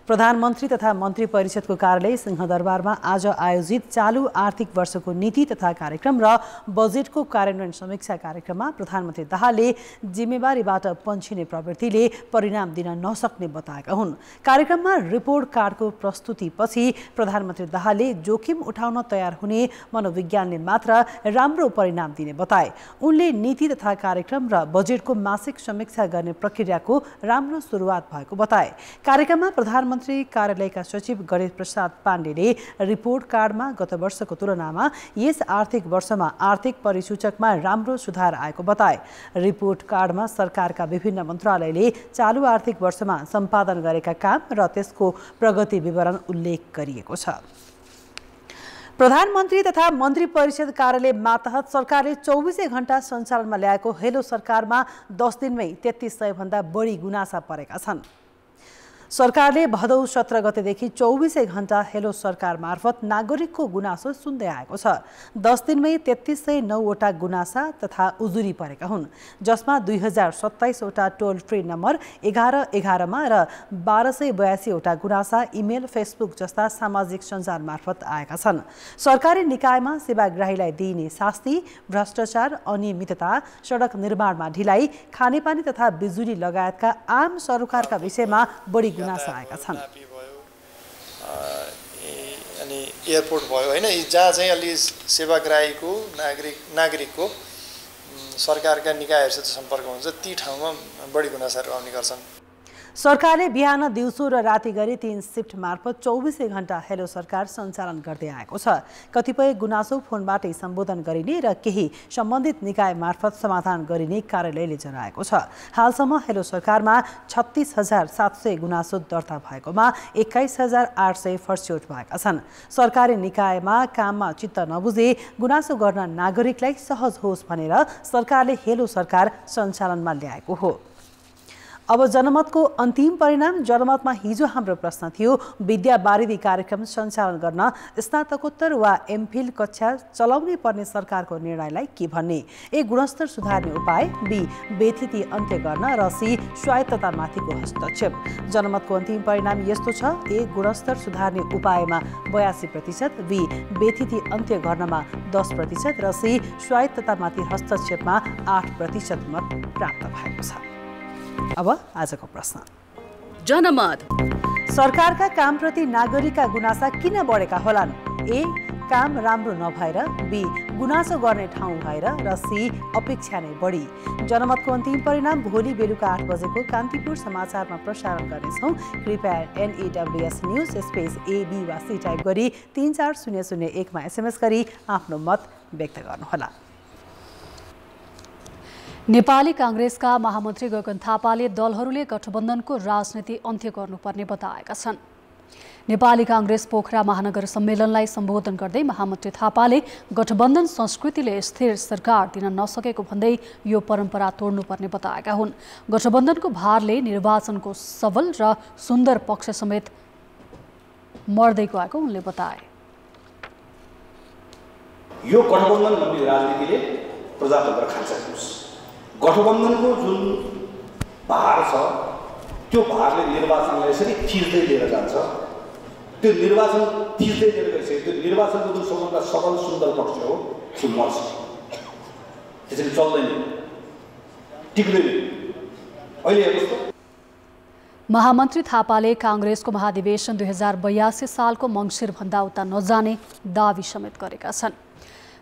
प्रधानमन्त्री तथा मन्त्री परिषदको कार्यालय सिंहदरबारमा आज आयोजित चालु आर्थिक वर्षको नीति तथा कार्यक्रम र बजेटको कार्यान्वयन समीक्षा कार्यक्रममा प्रधानमन्त्री दाहालले जिम्मेवारीबाट पन्छिने प्रवृत्तिले परिणाम दिन नसक्ने बताएका हुन् कार्यक्रममा रिपोर्ट कार्डको प्रस्तुतिपछि प्रधानमन्त्री दाहालले जोखिम उठाउन तयार हुने मनोविज्ञानले मात्र मात्र राम्रो परिणाम दिने बताए उनले नीति तथा कार्यक्रम र बजेटको मासिक समीक्षा गर्ने प्रक्रियाको राम्रो सुरुवात भएको बताए कार्यक्रममा प्रधानमन्त्री कार्यालयका सचिव गणेश प्रसाद पाण्डेले रिपोर्ट कार्डमा गत वर्षको तुलनामा यस आर्थिक वर्षमा आर्थिक परिसूचकमा राम्रो सुधार आएको बताए रिपोर्ट कार्डमा सरकारका विभिन्न मन्त्रालयले चालु आर्थिक वर्षमा सम्पादन गरेका काम र त्यसको प्रगति विवरण उल्लेख गरिएको छ प्रधानमन्त्री तथा मन्त्री परिषद कार्यालय मातहत सरकारले चौबिसै घण्टा सञ्चालनमा ल्याएको हेलो सरकारमा दस दिनमै तेत्तिस सयभन्दा बढी गुनासा परेका छन् सरकारले भदौ सत्र गतेदेखि चौबिसै घण्टा हेलो सरकार मार्फत नागरिकको गुनासो सुन्दै आएको छ दस दिनमै तेत्तिस सय नौवटा गुनासा तथा उजुरी परेका हुन् जसमा दुई हजार सत्ताइसवटा टोल फ्री नम्बर एघार एघारमा र बाह्र सय बयासीवटा गुनासा इमेल फेसबुक जस्ता सामाजिक सञ्जाल मार्फत आएका छन् सरकारी निकायमा सेवाग्राहीलाई दिइने शास्ति भ्रष्टाचार अनियमितता सडक निर्माणमा ढिलाइ खानेपानी तथा बिजुली लगायतका आम सरकारका विषयमा बढी गुनासो आएका छन् अनि एयरपोर्ट भयो होइन जहाँ चाहिँ अलि सेवाग्राहीको नागरिक नागरिकको सरकारका निकायहरूसित सम्पर्क हुन्छ ती ठाउँमा बढी गुनासाहरू आउने गर्छन् सरकारले बिहान दिउँसो र राति गरी तीन सिफ्ट मार्फत चौबिसै घण्टा हेलो सरकार सञ्चालन गर्दै आएको छ कतिपय गुनासो फोनबाटै सम्बोधन गरिने र केही सम्बन्धित निकाय मार्फत समाधान गरिने कार्यालयले जनाएको छ हालसम्म हेलो सरकारमा छत्तिस हजार सात सय गुनासो दर्ता भएकोमा एक्काइस हजार आठ सय फर्स्युट भएका छन् सरकारी निकायमा काममा चित्त नबुझे गुनासो गर्न नागरिकलाई सहज होस् भनेर सरकारले हेलो सरकार सञ्चालनमा ल्याएको हो अब जनमतको अन्तिम परिणाम जनमतमा हिजो हाम्रो प्रश्न थियो विद्यावारिधि कार्यक्रम सञ्चालन गर्न स्नातकोत्तर वा एमफिल कक्षा चलाउनै पर्ने सरकारको निर्णयलाई के भन्ने ए गुणस्तर सुधार्ने उपाय बी व्यथिति अन्त्य गर्न र सी स्वायत्ततामाथिको हस्तक्षेप जनमतको अन्तिम परिणाम यस्तो छ ए गुणस्तर सुधार्ने उपायमा बयासी प्रतिशत बी व्यथिति अन्त्य गर्नमा दस प्रतिशत र सी स्वायत्ततामाथि हस्तक्षेपमा आठ प्रतिशत मत प्राप्त भएको छ अब आजको प्रश्न जनमत सरकारका कामप्रति नागरिकका गुनासा किन बढेका होलान् ए काम राम्रो नभएर बी गुनासो गर्ने ठाउँ भएर र सी अपेक्षा नै बढी जनमतको अन्तिम परिणाम भोलि बेलुका आठ बजेको कान्तिपुर समाचारमा प्रसारण गर्नेछौँ कृपया एनएडब्लुएस news space A B C type गरी तिन चार शून्य शून्य एकमा एसएमएस गरी आफ्नो मत व्यक्त गर्नुहोला नेपाली काङ्ग्रेसका महामन्त्री गगन थापाले दलहरूले गठबन्धनको राजनीति अन्त्य गर्नुपर्ने बताएका छन् नेपाली काङ्ग्रेस पोखरा महानगर सम्मेलनलाई सम्बोधन गर्दै महामन्त्री थापाले गठबन्धन संस्कृतिले स्थिर सरकार दिन नसकेको भन्दै यो परम्परा तोड्नुपर्ने बताएका हुन् गठबन्धनको भारले निर्वाचनको सबल र सुन्दर पक्ष समेत मर्दै गएको उनले बताए यो गठबन्धन राजनीतिले प्रजातन्त्र गठबन्धनको जुन भार छ त्यो भारले निर्वाचनलाई यसरी चिर्दै लिएर जान्छ त्यो निर्वाचन चिर्दै लिएर गइसक्यो त्यो निर्वाचनको जुन सबभन्दा सबल सुन्दर पक्ष हो त्यो मर्छ त्यसरी चल्दैन टिक्दैन अहिले हेर्नुहोस् महामन्त्री थापाले काङ्ग्रेसको महाधिवेशन दुई हजार बयासी सालको मङ्सिरभन्दा उता नजाने दावी समेत गरेका छन्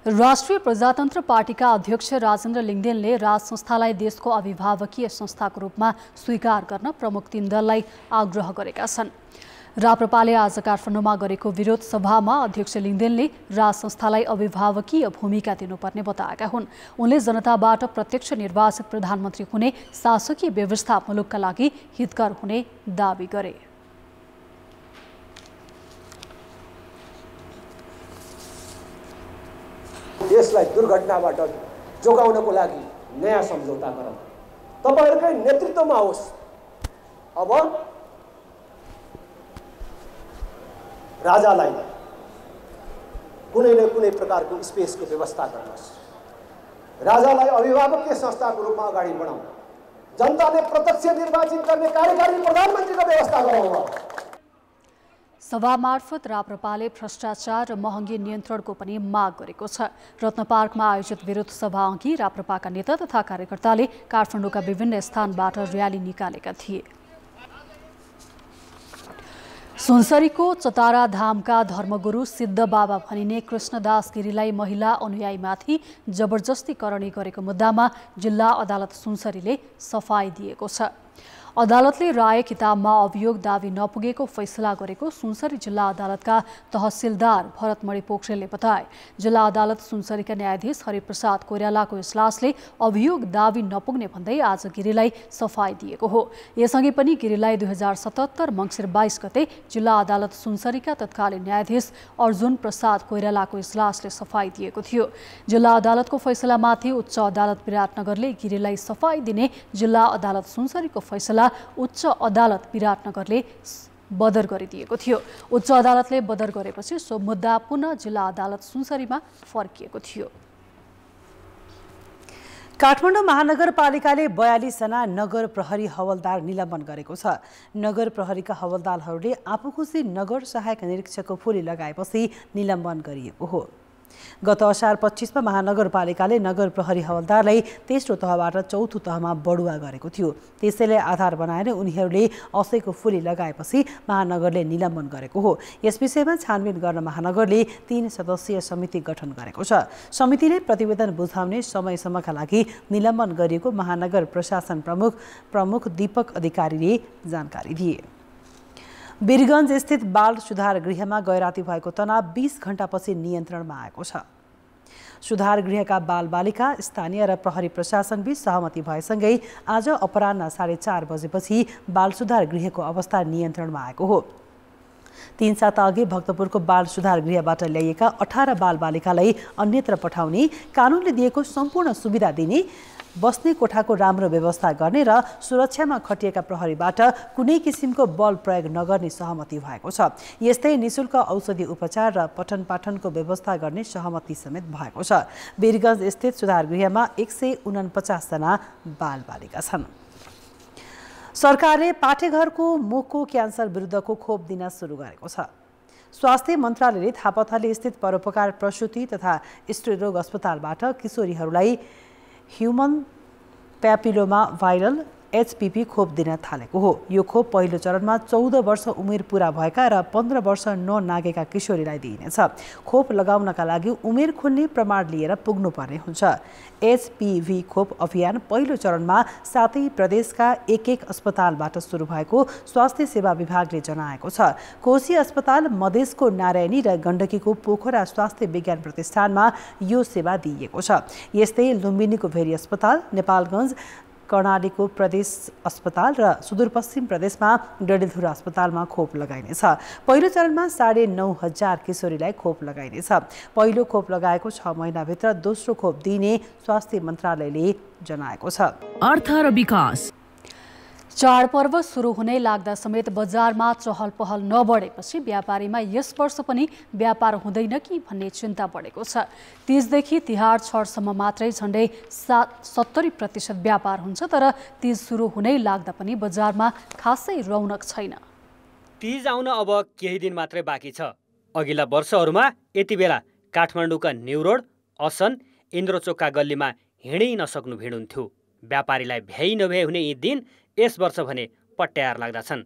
राष्ट्रिय प्रजातन्त्र पार्टीका अध्यक्ष राजेन्द्र लिङ्गदेनले राज संस्थालाई देशको अभिभावकीय संस्थाको रूपमा स्वीकार गर्न प्रमुख तीन दललाई आग्रह गरेका छन् राप्रपाले आज काठमाडौँमा गरेको विरोध सभामा अध्यक्ष लिङ्गदेनले राज संस्थालाई अभिभावकीय भूमिका दिनुपर्ने बताएका हुन् उनले जनताबाट प्रत्यक्ष निर्वाचित प्रधानमन्त्री हुने शासकीय व्यवस्था मुलुकका लागि हितकर हुने दावी गरे देशलाई दुर्घटनाबाट जोगाउनको लागि नयाँ सम्झौता गरौँ तपाईँहरूकै नेतृत्वमा होस् अब राजालाई कुनै न कुनै प्रकारको स्पेसको व्यवस्था गर्नुहोस् राजालाई अभिभावकीय संस्थाको रूपमा अगाडि बढाउँ जनताले प्रत्यक्ष निर्वाचित गर्ने कार्यकारी प्रधानमन्त्रीको व्यवस्था गरौँ सभा मार्फत राप्रपाले भ्रष्टाचार र महँगी नियन्त्रणको पनि माग गरेको छ रत्न पार्कमा आयोजित विरोध सभा अघि राप्रपाका नेता तथा कार्यकर्ताले काठमाडौँका विभिन्न स्थानबाट र्याली निकालेका थिए सुनसरीको चताराधामका धर्मगुरु सिद्ध बाबा भनिने कृष्णदास गिरीलाई महिला अनुयायीमाथि जबरजस्ती करणी गरेको मुद्दामा जिल्ला अदालत सुनसरीले सफाई दिएको छ अदालतले राय किताबमा अभियोग दावी नपुगेको फैसला गरेको सुनसरी जिल्ला अदालतका तहसिलदार भरतमणि पोखरेलले बताए जिल्ला अदालत सुनसरीका न्यायाधीश हरिप्रसाद कोइरालाको इजलासले अभियोग दावी नपुग्ने भन्दै आज गिरीलाई सफाई दिएको हो यसअघि पनि गिरीलाई दुई हजार सतहत्तर मङ्सिर बाइस गते जिल्ला अदालत सुनसरीका तत्कालीन न्यायाधीश अर्जुन प्रसाद कोइरालाको इजलासले सफाई दिएको थियो जिल्ला अदालतको फैसलामाथि उच्च अदालत विराटनगरले गिरीलाई सफाई दिने जिल्ला अदालत सुनसरीको फैसला फैसला उच्च अदालत विराटनगरले बदर गरिदिएको थियो उच्च अदालतले बदर गरेपछि सो मुद्दा पुनः जिल्ला अदालत सुनसरीमा फर्किएको थियो काठमाडौँ महानगरपालिकाले बयालिसजना नगर प्रहरी हवलदार निलम्बन गरेको छ नगर प्रहरीका हवलदारहरूले आफू खुसी नगर सहायक निरीक्षकको फोली लगाएपछि निलम्बन गरिएको हो गत असार पच्चिसमा महानगरपालिकाले नगर प्रहरी हवलदारलाई तेस्रो तहबाट चौथो तहमा बढुवा गरेको थियो त्यसैले आधार बनाएर उनीहरूले असैको फुली लगाएपछि महानगरले निलम्बन गरेको हो यस विषयमा छानबिन गर्न महानगरले तीन सदस्यीय समिति गठन गरेको छ समितिले प्रतिवेदन बुझाउने समयसम्मका लागि निलम्बन गरिएको महानगर प्रशासन प्रमुख प्रमुख दीपक अधिकारीले जानकारी दिए वीरगञ्ज स्थित बाल सुधार गृहमा गैराती भएको तनाव बिस घण्टापछि नियन्त्रणमा आएको छ सुधार गृहका बालबालिका स्थानीय र प्रहरी प्रशासनबीच सहमति भएसँगै आज अपरान्न साढे चार बजेपछि बाल सुधार गृहको अवस्था नियन्त्रणमा आएको हो तीन साता अघि भक्तपुरको बाल सुधार गृहबाट ल्याइएका अठार बालबालिकालाई अन्यत्र पठाउने कानुनले दिएको सम्पूर्ण सुविधा दिने बस्ने कोठाको राम्रो व्यवस्था गर्ने र सुरक्षामा खटिएका प्रहरीबाट कुनै किसिमको बल प्रयोग नगर्ने सहमति भएको छ यस्तै निशुल्क औषधि उपचार र पठन पाठनको व्यवस्था गर्ने सहमति समेत भएको छ वीरगञ्ज स्थित सुधार गृहमा एक सय उनापचासजना बालबालिका छन् सरकारले पाठेघरको मुखको क्यान्सर विरुद्धको खोप दिन सुरु गरेको छ स्वास्थ्य मन्त्रालयले थापाथली स्थित परोपकार प्रसुति तथा स्त्री रोग अस्पतालबाट किशोरीहरूलाई human papilloma viral एचपिपी खोप दिन थालेको हो यो खोप पहिलो चरणमा चौध वर्ष उमेर पुरा भएका र पन्ध्र वर्ष ननागेका किशोरीलाई दिइनेछ खोप लगाउनका लागि उमेर खुल्ने प्रमाण लिएर पुग्नुपर्ने हुन्छ एचपिभी खोप अभियान पहिलो चरणमा सातै प्रदेशका एक एक अस्पतालबाट सुरु भएको स्वास्थ्य सेवा विभागले जनाएको छ कोशी अस्पताल मधेसको नारायणी र गण्डकीको पोखरा स्वास्थ्य विज्ञान प्रतिष्ठानमा यो सेवा दिइएको छ यस्तै लुम्बिनीको भेरी अस्पताल नेपालगञ्ज कर्णालीको प्रदेश अस्पताल र सुदूरपश्चिम प्रदेशमा डडेलधुरा अस्पतालमा खोप लगाइनेछ पहिलो चरणमा साढे नौ हजार किशोरीलाई खोप लगाइनेछ पहिलो खोप लगाएको छ महिनाभित्र दोस्रो खोप दिने स्वास्थ्य मन्त्रालयले जनाएको छ अर्थ र विकास चाडपर्व सुरु हुनै लाग्दा समेत बजारमा चहल पहल नबढेपछि व्यापारीमा यस वर्ष पनि व्यापार हुँदैन कि भन्ने चिन्ता बढेको छ तिजदेखि तिहार छठसम्म मात्रै झन्डै सात सत्तरी प्रतिशत व्यापार हुन्छ तर तिज सुरु हुनै लाग्दा पनि बजारमा खासै रौनक छैन तिज आउन अब केही दिन मात्रै बाँकी छ अघिल्ला वर्षहरूमा यति बेला काठमाडौँका न्युरोड असन इन्द्रचोकका गल्लीमा हिँडिनसक्नु भिड हुन्थ्यो व्यापारीलाई भ्याइ नभ्याइ हुने यी दिन यस वर्ष भने पट्याएर लाग्दछन्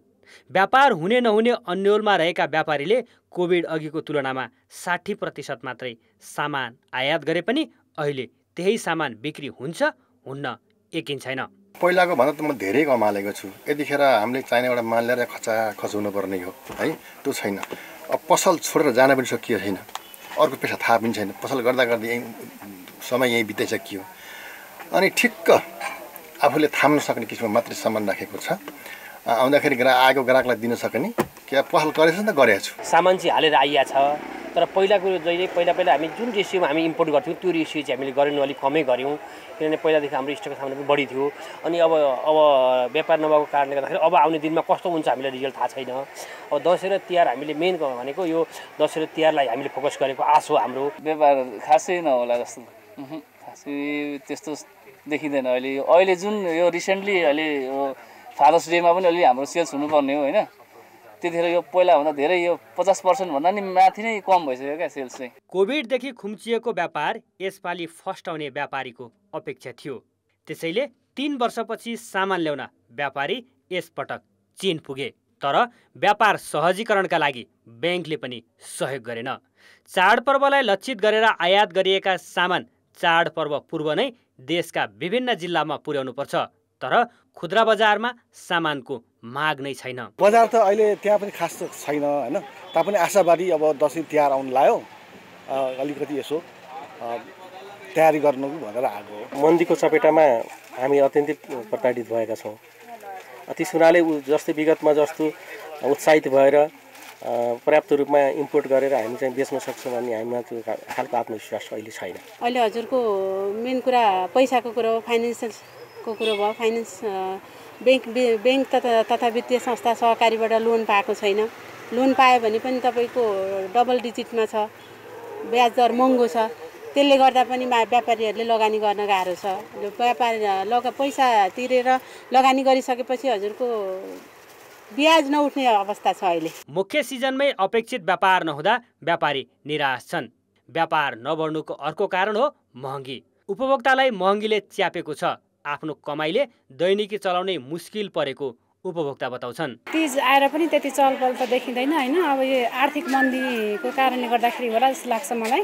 व्यापार हुने नहुने अन्यलमा रहेका व्यापारीले कोभिड अघिको तुलनामा साठी प्रतिशत मात्रै सामान आयात गरे पनि अहिले त्यही सामान बिक्री हुन्छ हुन्न यकिन छैन पहिलाको भन्दा त म धेरै कमालेको छु यतिखेर हामीले चाहिनेबाट माल ल्याएर खचा खचाउनु पर्ने हो है त्यो छैन अब पसल छोडेर जान पनि सकियो छैन अर्को पेसा थाहा पनि छैन पसल गर्दा गर्दै यहीँ समय यहीँ सकियो अनि ठिक्क आफूले थाम्न सक्ने किसिममा मात्रै सामान राखेको छ आउँदाखेरि ग्रा आएको ग्राहकलाई दिन सक्ने क्या पहल गरेछ त गरेको छु सामान चाहिँ हालेर आइया छ तर पहिलाको जहिले पहिला पहिला हामी जुन रेसियोमा हामी इम्पोर्ट गर्थ्यौँ त्यो रेसियो चाहिँ हामीले गरेनौँ अलिक कमै गऱ्यौँ किनभने पहिलादेखि हाम्रो स्टकको सामान पनि बढी थियो अनि अब अब व्यापार नभएको कारणले गर्दाखेरि अब आउने दिनमा कस्तो हुन्छ हामीलाई रिजल्ट थाहा छैन अब दसैँ र तिहार हामीले मेन भनेको यो दसैँ र तिहारलाई हामीले फोकस गरेको आश हो हाम्रो व्यापार खासै नहोला जस्तो खासै त्यस्तो देखिँदैन अहिले अहिले जुन यो रिसेन्टली अहिले यो फादर्स डेमा पनि अलि हाम्रो सेल्स हुनुपर्ने हो होइन त्यतिखेर यो पहिलाभन्दा धेरै यो पचास पर्सेन्टभन्दा नि माथि नै कम भइसक्यो क्या सेल्स चाहिँ कोभिडदेखि खुम्चिएको व्यापार यसपालि आउने व्यापारीको अपेक्षा थियो त्यसैले तिन वर्षपछि सामान ल्याउन व्यापारी यसपटक चिन पुगे तर व्यापार सहजीकरणका लागि ब्याङ्कले पनि सहयोग गरेन चाडपर्वलाई लक्षित गरेर आयात गरिएका सामान चाडपर्व पूर्व नै देशका विभिन्न जिल्लामा पुर्याउनु पर्छ तर खुद्रा बजारमा सामानको माग नै छैन बजार त अहिले त्यहाँ पनि खास छैन होइन तापनि आशावादी अब दसैँ तिहार आउनु लाग्यो अलिकति यसो तयारी गर्नु भनेर आएको मन्दीको चपेटामा हामी अत्यन्तै प्रताडित भएका छौँ त्यस हुनाले जस्तै विगतमा जस्तो उत्साहित भएर पर्याप्त रूपमा इम्पोर्ट गरेर हामी चाहिँ बेच्न सक्छौँ भन्ने हामीमा त्यो खालको आत्मविश्वास अहिले छैन अहिले हजुरको मेन कुरा पैसाको कुरो हो फाइनेन्सियलको कुरो भयो फाइनेन्स ब्याङ्क ब्याङ्क तथा तथा वित्तीय संस्था सहकारीबाट लोन पाएको छैन लोन पायो भने पनि तपाईँको डबल डिजिटमा छ ब्याज दर महँगो छ त्यसले गर्दा पनि व्यापारीहरूले लगानी गर्न गाह्रो छ व्यापारी लग पैसा तिरेर लगानी गरिसकेपछि हजुरको ब्याज नउठ्ने अवस्था छ अहिले मुख्य सिजनमै अपेक्षित व्यापार नहुँदा व्यापारी निराश छन् व्यापार नबढ्नुको अर्को कारण हो महँगी उपभोक्तालाई महँगीले च्यापेको छ आफ्नो कमाइले दैनिकी चलाउने मुस्किल परेको उपभोक्ता बताउँछन् तिज आएर पनि त्यति चलपल त देखिँदैन होइन अब यो आर्थिक मन्दीको कारणले गर्दाखेरि होला जस्तो लाग्छ मलाई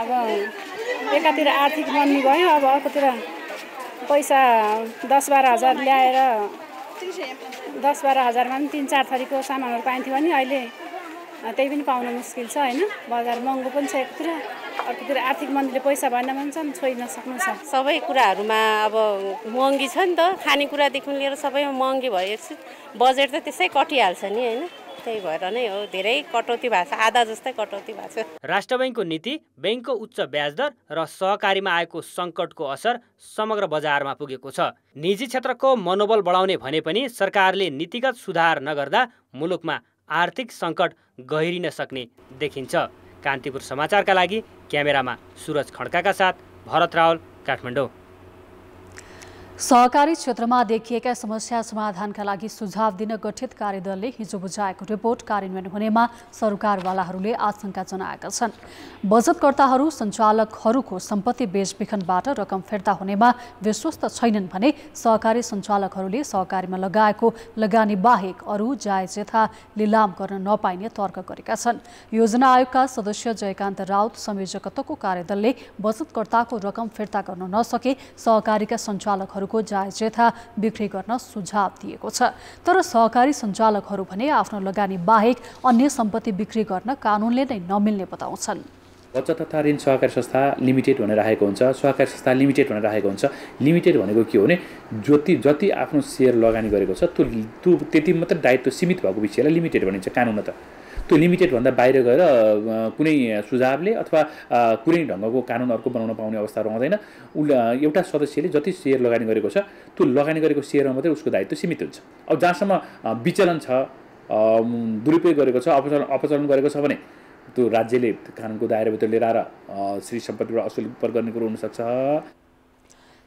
अब एकातिर आर्थिक मन्दी भयो अब अर्कोतिर पैसा दस बाह्र हजार ल्याएर दस बाह्र हजारमा पनि तिन चार थरीको सामानहरू पाइन्थ्यो भने अहिले त्यही पनि पाउन मुस्किल छ होइन बजार महँगो पनि छ एकतिर अर्कोतिर आर्थिक मन्दीले पैसा भएन भने चाहिँ छोइन सक्नु छ सबै कुराहरूमा अब महँगी छ नि त खानेकुरादेखि लिएर सबैमा महँगी भएपछि बजेट त त्यसै कटिहाल्छ नि होइन त्यही भएर नै हो धेरै कटौती भएको आधा जस्तै कटौती भएको छ राष्ट्र ब्याङ्कको नीति ब्याङ्कको उच्च ब्याजदर र सहकारीमा आएको सङ्कटको असर समग्र बजारमा पुगेको छ निजी क्षेत्रको मनोबल बढाउने भने पनि सरकारले नीतिगत सुधार नगर्दा मुलुकमा आर्थिक सङ्कट गहिरिन सक्ने देखिन्छ कान्तिपुर समाचारका लागि क्यामेरामा सुरज खड्काका साथ भरत रावल काठमाडौँ सहकारी क्षेत्रमा देखिएका समस्या समाधानका लागि सुझाव दिन गठित कार्यदलले हिजो बुझाएको रिपोर्ट कार्यान्वयन हुनेमा सरकारवालाहरूले आशंका जनाएका छन् बचतकर्ताहरू सञ्चालकहरूको सम्पत्ति बेचबिखनबाट रकम फिर्ता हुनेमा विश्वस्त छैनन् भने सहकारी सञ्चालकहरूले सहकारीमा लगाएको लगानी बाहेक अरू जायजेथा लिलाम गर्न नपाइने तर्क गरेका छन् योजना आयोगका सदस्य जयकान्त राउत संयोजकत्वको कार्यदलले बचतकर्ताको रकम फिर्ता गर्न नसके सहकारीका सञ्चालकहरू जायज जायजेथा बिक्री गर्न सुझाव दिएको छ तर सहकारी सञ्चालकहरू भने आफ्नो लगानी बाहेक अन्य सम्पत्ति बिक्री गर्न कानुनले नै नमिल्ने बताउँछन् बचत तथा ऋण सहकारी संस्था लिमिटेड भनेर राखेको हुन्छ सहकारी संस्था लिमिटेड भनेर राखेको हुन्छ लिमिटेड भनेको के हो भने जति जति आफ्नो सेयर लगानी गरेको छ त्यो त्यो त्यति मात्रै दायित्व सीमित भएको विषयलाई लिमिटेड भनिन्छ कानुनमा त त्यो लिमिटेडभन्दा बाहिर गएर कुनै सुझावले अथवा कुनै ढङ्गको कानुन अर्को बनाउन पाउने अवस्था रहँदैन उसले एउटा सदस्यले जति सेयर लगानी गरेको छ त्यो लगानी गरेको सेयरमा मात्रै उसको दायित्व सीमित हुन्छ अब जहाँसम्म विचलन छ दुरुपयोग गरेको छ अपचलन अपचलन गरेको छ भने त्यो राज्यले कानुनको दायराभित्र लिएर आएर श्री सम्पत्तिबाट असुल गर्ने कुरो हुनसक्छ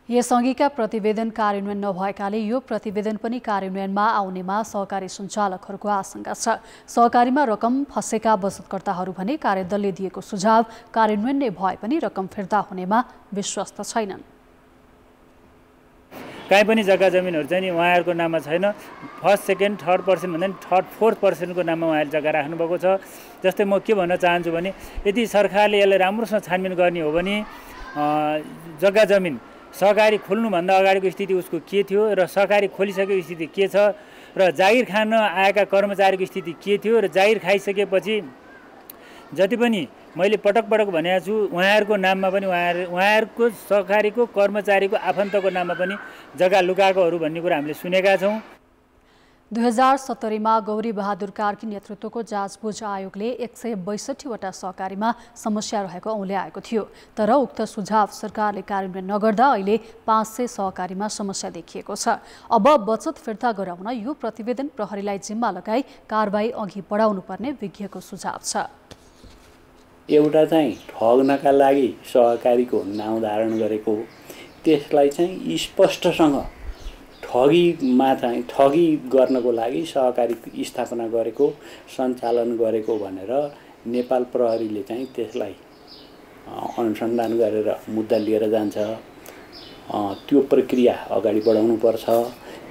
यसअघिका प्रतिवेदन कार्यान्वयन नभएकाले यो प्रतिवेदन पनि कार्यान्वयनमा आउनेमा सहकारी सञ्चालकहरूको आशंका छ सहकारीमा रकम फसेका बचतकर्ताहरू भने कार्यदलले दिएको सुझाव कार्यान्वयन नै भए पनि रकम फिर्ता हुनेमा विश्वस्त छैनन् कहीँ पनि जग्गा जमिनहरू चाहिँ नि उहाँहरूको नाममा छैन फर्स्ट सेकेन्ड थर्ड पर्सेन्ट भन्दा नि थर्ड फोर्थ पर्सेन्टको नाममा उहाँहरूले जग्गा राख्नुभएको छ जस्तै म के भन्न चाहन्छु भने यदि सरकारले यसलाई राम्रोसँग छानबिन गर्ने हो भने जग्गा जमिन सहकारी खोल्नुभन्दा अगाडिको स्थिति उसको के थियो र सहकारी खोलिसकेको स्थिति के छ र जागिर खान आएका कर्मचारीको स्थिति के थियो र जागिर खाइसकेपछि जति पनि मैले पटक पटक भनेको छु उहाँहरूको नाममा पनि उहाँहरू उहाँहरूको सहकारीको कर्मचारीको आफन्तको नाममा पनि जग्गा लुगाएकोहरू भन्ने कुरा हामीले सुनेका छौँ दुई हजार सत्तरीमा गौरी बहादुर कार्की नेतृत्वको जाँचबुझ आयोगले एक सय बैसठीवटा सहकारीमा समस्या रहेको औल्याएको थियो तर उक्त सुझाव सरकारले कार्यान्वयन नगर्दा अहिले पाँच सय सहकारीमा समस्या देखिएको छ अब बचत फिर्ता गराउन यो प्रतिवेदन प्रहरीलाई जिम्मा लगाई कारवाही अघि पर्ने विज्ञको सुझाव छ एउटा चाहिँ ठग्नका लागि सहकारीको नाउँ धारण गरेको त्यसलाई चाहिँ स्पष्टसँग ठगीमा चाहिँ ठगी गर्नको लागि सहकारी स्थापना गरेको सञ्चालन गरेको भनेर नेपाल प्रहरीले चाहिँ त्यसलाई अनुसन्धान गरेर मुद्दा लिएर जान्छ त्यो प्रक्रिया अगाडि बढाउनु पर्छ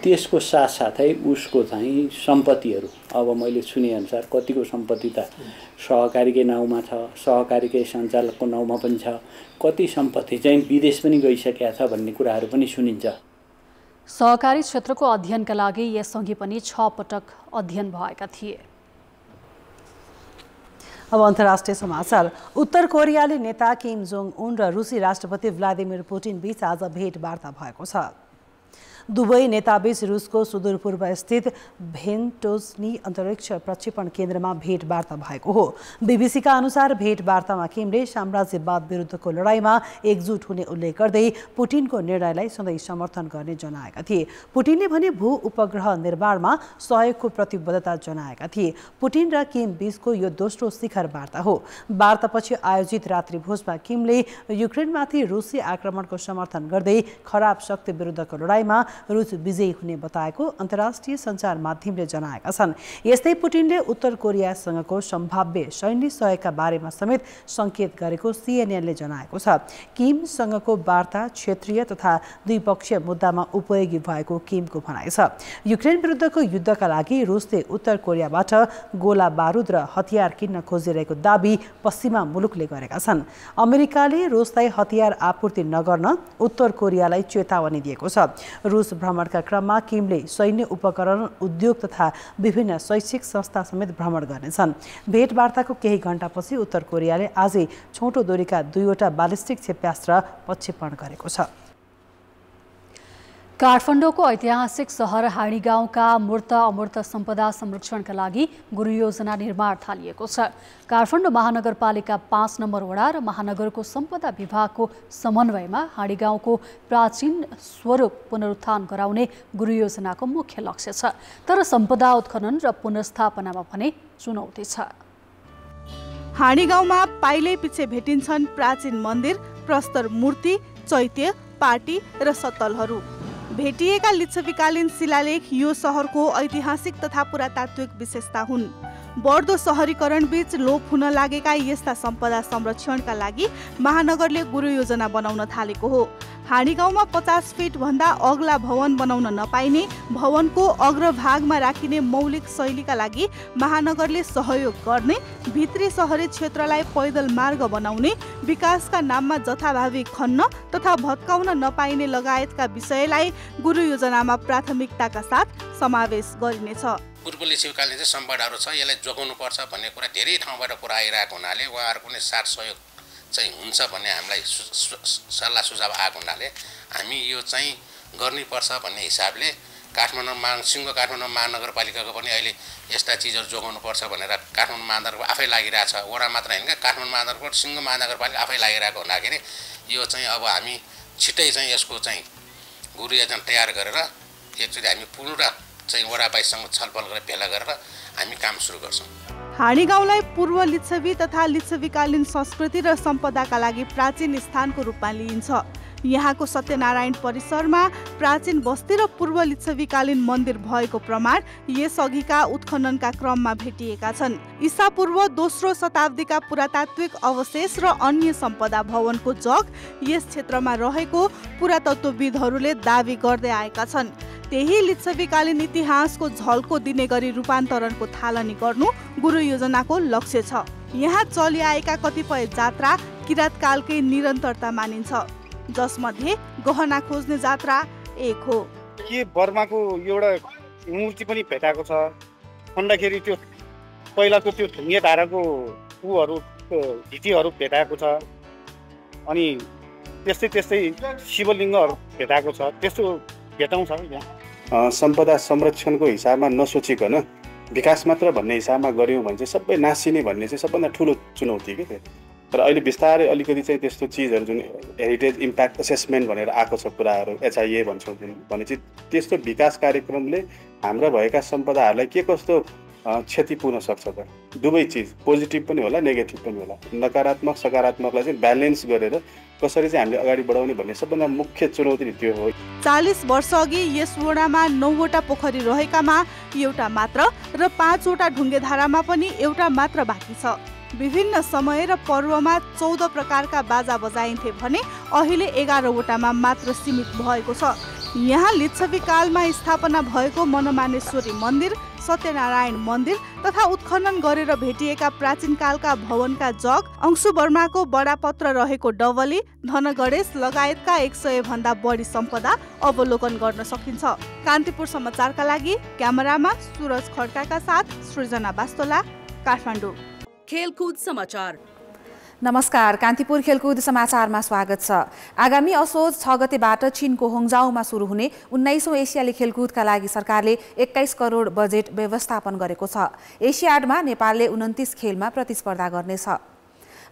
त्यसको साथसाथै उसको चाहिँ सम्पत्तिहरू अब मैले सुनेअनुसार कतिको सम्पत्ति त सहकारीकै नाउँमा छ सहकारीकै सञ्चालकको नाउँमा पनि छ कति सम्पत्ति चाहिँ विदेश पनि गइसकेका छ भन्ने कुराहरू पनि सुनिन्छ सहकारी क्षेत्रको अध्ययनका लागि यसअघि पनि छ पटक अध्ययन भएका थिए अब अन्तर्राष्ट्रिय समाचार उत्तर कोरियाली नेता किम जोङ उन र रुसी राष्ट्रपति भ्लादिमिर पुटिन बीच आज भेटवार्ता भएको छ दुवै नेताबीच रुसको सुदूरपूर्वस्थित भेन्टोजनी अन्तरिक्ष प्रक्षेपण केन्द्रमा भेटवार्ता भएको हो बिबिसीका अनुसार भेटवार्तामा किमले साम्राज्यवाद विरुद्धको लडाईँमा एकजुट हुने उल्लेख गर्दै पुटिनको निर्णयलाई सधैँ समर्थन गर्ने जनाएका थिए पुटिनले भने भू उपग्रह निर्माणमा सहयोगको प्रतिबद्धता जनाएका थिए पुटिन र किम बीचको यो दोस्रो शिखर वार्ता हो वार्तापछि आयोजित रात्रिभोजमा किमले युक्रेनमाथि रुसी आक्रमणको समर्थन गर्दै खराब शक्ति विरुद्धको लडाईँमा रुस विजयी हुने बताएको अन्तर्राष्ट्रिय सञ्चार माध्यमले जनाएका छन् यस्तै पुटिनले उत्तर कोरियासँगको सम्भाव्य सैन्य सहयोगका बारेमा समेत सङ्केत गरेको सिएनएनले जनाएको छ किमसँगको वार्ता क्षेत्रीय तथा द्विपक्षीय मुद्दामा उपयोगी भएको किमको भनाइ छ युक्रेन विरुद्धको युद्धका लागि रुसले उत्तर कोरियाबाट गोला बारुद र हतियार किन्न खोजिरहेको दावी पश्चिमा मुलुकले गरेका छन् अमेरिकाले रुसलाई हतियार आपूर्ति नगर्न उत्तर कोरियालाई चेतावनी दिएको छ रुस भ्रमणका क्रममा किमले सैन्य उपकरण उद्योग तथा विभिन्न शैक्षिक संस्था समेत भ्रमण गर्नेछन् भेटवार्ताको केही घण्टापछि उत्तर कोरियाले आजै छोटो दूरीका दुईवटा बालिस्टिक क्षेप्यास्त्र प्रक्षेपण गरेको छ काठमाडौँको ऐतिहासिक सहर हाडी गाउँका मूर्त अमूर्त सम्पदा संरक्षणका लागि गुरु योजना निर्माण थालिएको छ काठमाडौँ महानगरपालिका पाँच नम्बर वडा र महानगरको सम्पदा विभागको समन्वयमा हाडी गाउँको प्राचीन स्वरूप पुनरुत्थान गराउने गुरु योजनाको मुख्य लक्ष्य छ तर सम्पदा उत्खनन र पुनर्स्थापनामा भने चुनौती छ हाडी गाउँमा पाइलै पछि भेटिन्छन् प्राचीन मन्दिर प्रस्तर मूर्ति चैत्य पार्टी र सतलहरू भेटिएका लिच्छविकालीन शिलालेख यो सहरको ऐतिहासिक तथा पुरातात्विक विशेषता हुन् बढ्दो सहरीकरणबीच लोप हुन लागेका यस्ता सम्पदा संरक्षणका लागि महानगरले गुरु योजना बनाउन थालेको हो हाँडीगाउँमा पचास फिटभन्दा अग्ला भवन बनाउन नपाइने भवनको अग्रभागमा राखिने मौलिक शैलीका लागि महानगरले सहयोग गर्ने भित्री सहरी क्षेत्रलाई पैदल मार्ग बनाउने विकासका नाममा जथाभावी खन्न तथा भत्काउन नपाइने लगायतका विषयलाई गुरु योजनामा प्राथमिकताका साथ समावेश गरिनेछ गुरुकुल शिवकाले चाहिँ सम्पदहरू छ यसलाई जोगाउनुपर्छ भन्ने कुरा धेरै ठाउँबाट कुरा आइरहेको हुनाले उहाँहरूको नै साथ सहयोग चाहिँ हुन्छ भन्ने हामीलाई सल्लाह सुझाव आएको हुनाले हामी यो चाहिँ गर्नैपर्छ भन्ने हिसाबले काठमाडौँ मान सिङ्गो काठमाडौँ महानगरपालिकाको पनि अहिले यस्ता चिजहरू जोगाउनुपर्छ भनेर काठमाडौँ महानगरको आफै लागिरहेछ वडा मात्र होइन क्या काठमाडौँ महानगरको सिङ्गो महानगरपालिका आफै लागिरहेको हुँदाखेरि यो चाहिँ अब हामी छिट्टै चाहिँ यसको चाहिँ गुरु योजना तयार गरेर एकचोटि हामी पुरा चाहिँ वडाबाईसँग छलफल गरेर भेला गरेर हामी काम सुरु गर्छौँ हाडी गाउँलाई पूर्व लिच्छवी तथा लिच्छवीकालीन संस्कृति र सम्पदाका लागि प्राचीन स्थानको रूपमा लिइन्छ यहाँको सत्यनारायण परिसरमा प्राचीन बस्ती र पूर्व लिच्छवीकालीन मन्दिर भएको प्रमाण यसअघिका उत्खननका क्रममा भेटिएका छन् ईसापूर्व दोस्रो शताब्दीका पुरातात्विक अवशेष र अन्य सम्पदा भवनको जग यस क्षेत्रमा रहेको पुरातत्वविदहरूले दावी गर्दै आएका छन् त्यही लिच्छवीकालीन इतिहासको झल्को दिने गरी रूपान्तरणको थालनी गर्नु गुरु योजनाको लक्ष्य छ यहाँ चलिआएका कतिपय जात्रा किराँतकालकै निरन्तरता मानिन्छ जसमध्ये गहना खोज्ने जात्रा एक हो के बर्माको एउटा मूर्ति पनि भेटाएको छ भन्दाखेरि त्यो पहिलाको त्यो थुङ्गे धाराको ऊहरू ढिटीहरू भेटाएको छ अनि त्यस्तै त्यस्तै शिवलिङ्गहरू भेटाएको छ त्यस्तो भेटाउँछ सम्पदा संरक्षणको हिसाबमा नसोचिकन विकास मात्र भन्ने हिसाबमा गऱ्यौँ भने चाहिँ सबै नासिने भन्ने चाहिँ सबभन्दा ठुलो चुनौती के तर अहिले बिस्तारै अलिकति चाहिँ त्यस्तो चिजहरू जुन हेरिटेज इम्प्याक्ट एसेसमेन्ट भनेर आएको छ कुराहरू एचआइए भन्छौँ जुन भने चाहिँ त्यस्तो विकास कार्यक्रमले हाम्रा भएका सम्पदाहरूलाई के कस्तो क्षति पुग्न सक्छ त दुवै चिज पोजिटिभ पनि होला नेगेटिभ पनि होला नकारात्मक सकारात्मकलाई चाहिँ ब्यालेन्स गरेर कसरी चाहिँ हामीले अगाडि बढाउने भन्ने सबभन्दा मुख्य चुनौती नै त्यो हो चालिस वर्ष अघि यस वडामा नौवटा पोखरी रहेकामा एउटा मात्र र पाँचवटा ढुङ्गे धारामा पनि एउटा मात्र बाँकी छ विभिन्न समय र पर्वमा चौध प्रकारका बाजा बजाइन्थे भने अहिले एघारवटामा मात्र सीमित भएको छ यहाँ लिच्छवी कालमा स्थापना भएको मनमानेश्वरी मन्दिर सत्यनारायण मन्दिर तथा उत्खनन गरेर भेटिएका प्राचीन कालका भवनका जग अंशु वर्माको बडापत्र रहेको डबली धनगणेश लगायतका एक सय भन्दा बढी सम्पदा अवलोकन गर्न सकिन्छ कान्तिपुर समाचारका लागि क्यामेरामा सुरज खड्काका साथ सृजना बास्तोला काठमाडौँ खेलकुद समाचार नमस्कार कान्तिपुर खेलकुद समाचारमा स्वागत छ आगामी असोज छ गतेबाट चिनको होङजाउमा सुरु हुने उन्नाइसौँ एसियाली खेलकुदका लागि सरकारले एक्काइस करोड बजेट व्यवस्थापन गरेको छ एसियाडमा नेपालले उन्तिस खेलमा प्रतिस्पर्धा गर्नेछ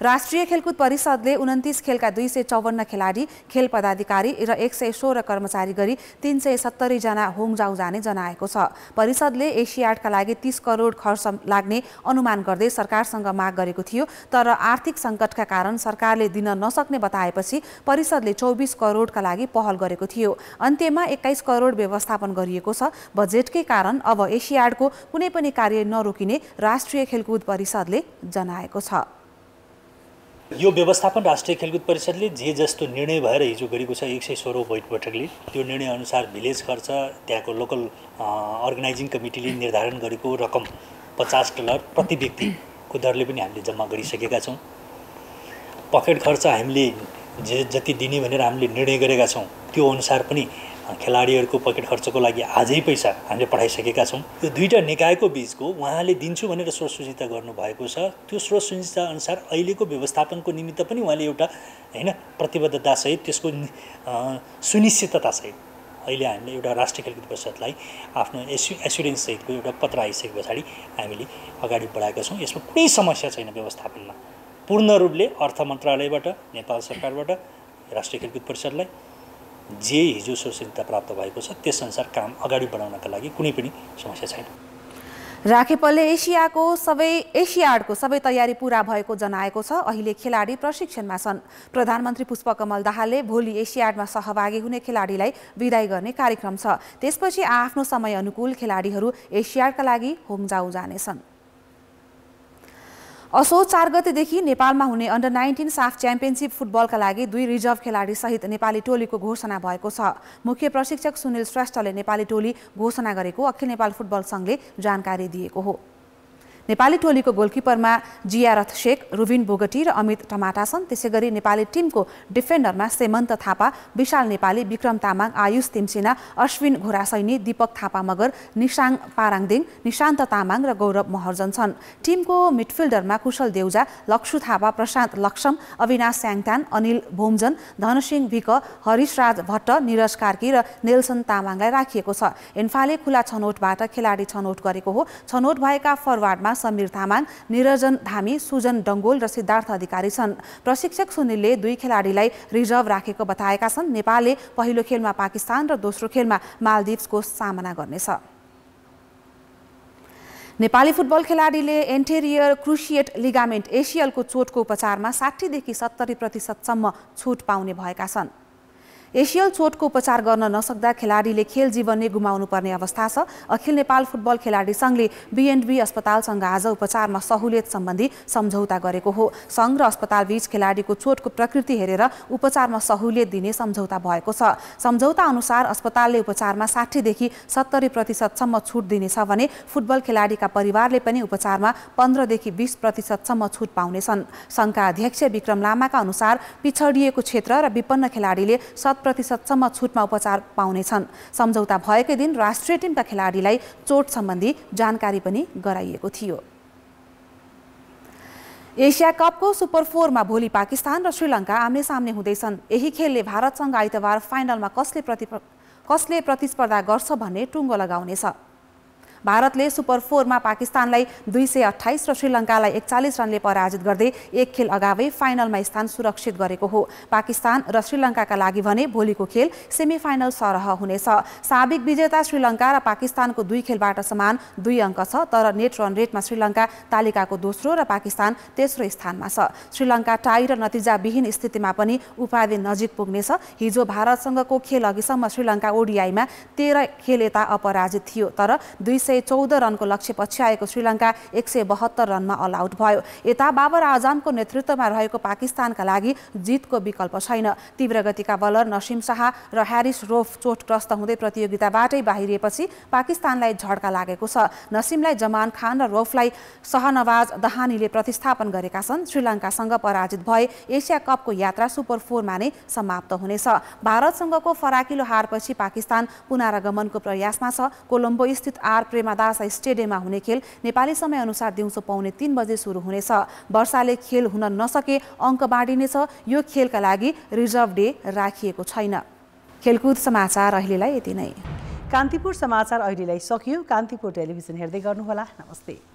राष्ट्रिय खेलकुद परिषदले उन्तिस खेलका दुई सय चौवन्न खेलाडी खेल पदाधिकारी र एक सय सोह्र कर्मचारी गरी तिन सय सत्तरीजना होङजाउ जाने जनाएको छ परिषदले एसियाडका लागि तिस करोड खर्च लाग्ने अनुमान गर्दै सरकारसँग माग गरेको थियो तर आर्थिक सङ्कटका कारण सरकारले दिन नसक्ने बताएपछि परिषदले चौबिस करोडका लागि पहल गरेको थियो अन्त्यमा एक्काइस करोड व्यवस्थापन गरिएको छ बजेटकै कारण अब एसियाडको कुनै पनि कार्य नरोकिने राष्ट्रिय खेलकुद परिषदले जनाएको छ यो व्यवस्थापन राष्ट्रिय खेलकुद परिषदले जे जस्तो निर्णय भएर हिजो गरेको छ एक सय सोह्रौँ बैठ बैठकले त्यो निर्णयअनुसार भिलेज खर्च त्यहाँको लोकल अर्गनाइजिङ कमिटीले निर्धारण गरेको रकम पचास डलर प्रति व्यक्तिको दरले पनि हामीले जम्मा गरिसकेका छौँ पकेट खर्च हामीले जे जति दिने भनेर हामीले निर्णय गरेका छौँ त्यो अनुसार पनि खेलाडीहरूको पकेट खर्चको लागि आजै पैसा हामीले पठाइसकेका छौँ यो दुईवटा निकायको बिचको उहाँले दिन्छु भनेर स्रोत सुचिता गर्नुभएको छ त्यो स्रोत सुचिता अनुसार अहिलेको व्यवस्थापनको निमित्त पनि उहाँले एउटा होइन प्रतिबद्धतासहित त्यसको सुनिश्चिततासहित अहिले हामीले एउटा राष्ट्रिय खेलकुद परिषदलाई आफ्नो एस्यु एस्युरेन्ससहितको एउटा पत्र आइसके पछाडि हामीले अगाडि बढाएका छौँ यसमा कुनै समस्या छैन व्यवस्थापनमा पूर्ण रूपले अर्थ मन्त्रालयबाट नेपाल सरकारबाट राष्ट्रिय खेलकुद परिषदलाई जे हिजो सौशीलता प्राप्त भएको छ त्यसअनुसार काम अगाडि बढाउनका लागि कुनै पनि समस्या छैन राखेपलले एसियाको सबै एसियाडको सबै तयारी पुरा भएको जनाएको छ अहिले खेलाडी प्रशिक्षणमा छन् प्रधानमन्त्री पुष्पकमल दाहालले भोलि एसियाडमा सहभागी हुने खेलाडीलाई विदाय गर्ने कार्यक्रम छ त्यसपछि आफ्नो समय अनुकूल खेलाडीहरू एसियाडका लागि होङजाउ जानेछन् असो चार गतेदेखि नेपालमा हुने अन्डर नाइन्टिन साफ च्याम्पियनसिप फुटबलका लागि दुई रिजर्भ खेलाडी सहित नेपाली टोलीको घोषणा भएको छ मुख्य प्रशिक्षक सुनिल श्रेष्ठले नेपाली टोली घोषणा गरेको अखिल नेपाल फुटबल सङ्घले जानकारी दिएको हो नेपाली टोलीको गोलकिपरमा जियारथ शेख रुबिन बोगटी र अमित टमाटा छन् त्यसै गरी नेपाली टिमको डिफेन्डरमा सेमन्त थापा विशाल नेपाली विक्रम तामाङ आयुष तिमसेना अश्विन घोरासैनी दीपक थापा मगर निशाङ पाराङदिङ निशान्त तामाङ र गौरव महर्जन छन् टिमको मिडफिल्डरमा कुशल देउजा लक्षु थापा प्रशान्त लक्षम अविनाश स्याङतान अनिल भोमजन धनसिंह भिक हरिशराज भट्ट निरज कार्की र नेल्सन तामाङलाई राखिएको छ इन्फाले खुला छनौटबाट खेलाडी छनौट गरेको हो छनौट भएका फरवार्डमा समीर तामाङ निरजन धामी सुजन डङ्गोल र सिद्धार्थ अधिकारी छन् प्रशिक्षक सुनिलले दुई खेलाडीलाई रिजर्भ राखेको बताएका छन् नेपालले पहिलो खेलमा पाकिस्तान र दोस्रो खेलमा मालदिप्सको सामना गर्नेछ नेपाली फुटबल खेलाडीले एन्टेरियर क्रुसिएट लिगामेन्ट एसियलको चोटको उपचारमा साठीदेखि सत्तरी प्रतिशतसम्म छुट पाउने भएका छन् एसियल चोटको उपचार गर्न नसक्दा खेलाडीले खेल जीवन नै गुमाउनु पर्ने अवस्था छ अखिल नेपाल फुटबल खेलाडी सङ्घले बिएनबी अस्पतालसँग आज उपचारमा सहुलियत सम्बन्धी सम्झौता गरेको हो सङ्घ र अस्पतालबीच खेलाडीको चोटको प्रकृति हेरेर उपचारमा सहुलियत दिने सम्झौता भएको छ सम्झौता अनुसार अस्पतालले उपचारमा साठीदेखि सत्तरी प्रतिशतसम्म छुट दिनेछ भने फुटबल खेलाडीका परिवारले पनि उपचारमा पन्ध्रदेखि बिस प्रतिशतसम्म छुट पाउनेछन् सङ्घका अध्यक्ष विक्रम लामाका अनुसार पिछडिएको क्षेत्र र विपन्न खेलाडीले सत् प्रतिशतसम्म छुटमा उपचार पाउनेछन् सम्झौता भएकै दिन राष्ट्रिय टिमका खेलाडीलाई चोट सम्बन्धी जानकारी पनि गराइएको थियो एसिया कपको सुपर फोरमा भोलि पाकिस्तान र श्रीलङ्का आम्ने सामने हुँदैछन् यही खेलले भारतसँग आइतबार फाइनलमा कसले प्रति कसले प्रतिस्पर्धा गर्छ भन्ने टुङ्गो लगाउनेछ भारतले सुपर फोरमा पाकिस्तानलाई दुई सय अठाइस र श्रीलङ्कालाई एकचालिस रनले पराजित गर्दै एक खेल अगावै फाइनलमा स्थान सुरक्षित गरेको हो पाकिस्तान र श्रीलङ्काका लागि भने भोलिको खेल सेमिफाइनल सरह हुनेछ साबिक विजेता श्रीलङ्का र पाकिस्तानको दुई खेलबाट समान दुई अङ्क छ तर नेट रन रेटमा श्रीलङ्का तालिकाको दोस्रो र पाकिस्तान तेस्रो स्थानमा छ श्रीलङ्का टाई र नतिजाविहीन स्थितिमा पनि उपाधि नजिक पुग्नेछ हिजो भारतसँगको खेल अघिसम्म श्रीलङ्का ओडिआईमा तेह्र खेल यता अपराजित थियो तर दुई सय चौध रनको लक्ष्य पछि आएको श्रीलङ्का एक सय बहत्तर रनमा अल आउट भयो यता बाबर आजमको नेतृत्वमा रहेको पाकिस्तानका लागि जितको विकल्प छैन तीव्र गतिका बलर नसिम शाह र ह्यारिस रोफ चोटग्रस्त हुँदै प्रतियोगिताबाटै बाहिरिएपछि पाकिस्तानलाई झड्का लागेको छ नसिमलाई जमान खान र रोफलाई सहनवाज दहानीले प्रतिस्थापन गरेका छन् श्रीलङ्कासँग पराजित भए एसिया कपको यात्रा सुपर फोरमा नै समाप्त हुनेछ भारतसँगको फराकिलो हारपछि पाकिस्तान पुनरागमनको प्रयासमा छ कोलम्बो स्थित आर रेमा दास स्टेडियममा हुने खेल नेपाली समयअनुसार दिउँसो पाउने तिन बजे सुरु हुनेछ वर्षाले खेल हुन नसके अङ्क बाँडिनेछ यो खेलका लागि रिजर्भ डे राखिएको छैन खेलकुद समाचार अहिलेलाई यति नै कान्तिपुर समाचार अहिलेलाई सकियो कान्तिपुर टेलिभिजन हेर्दै गर्नुहोला नमस्ते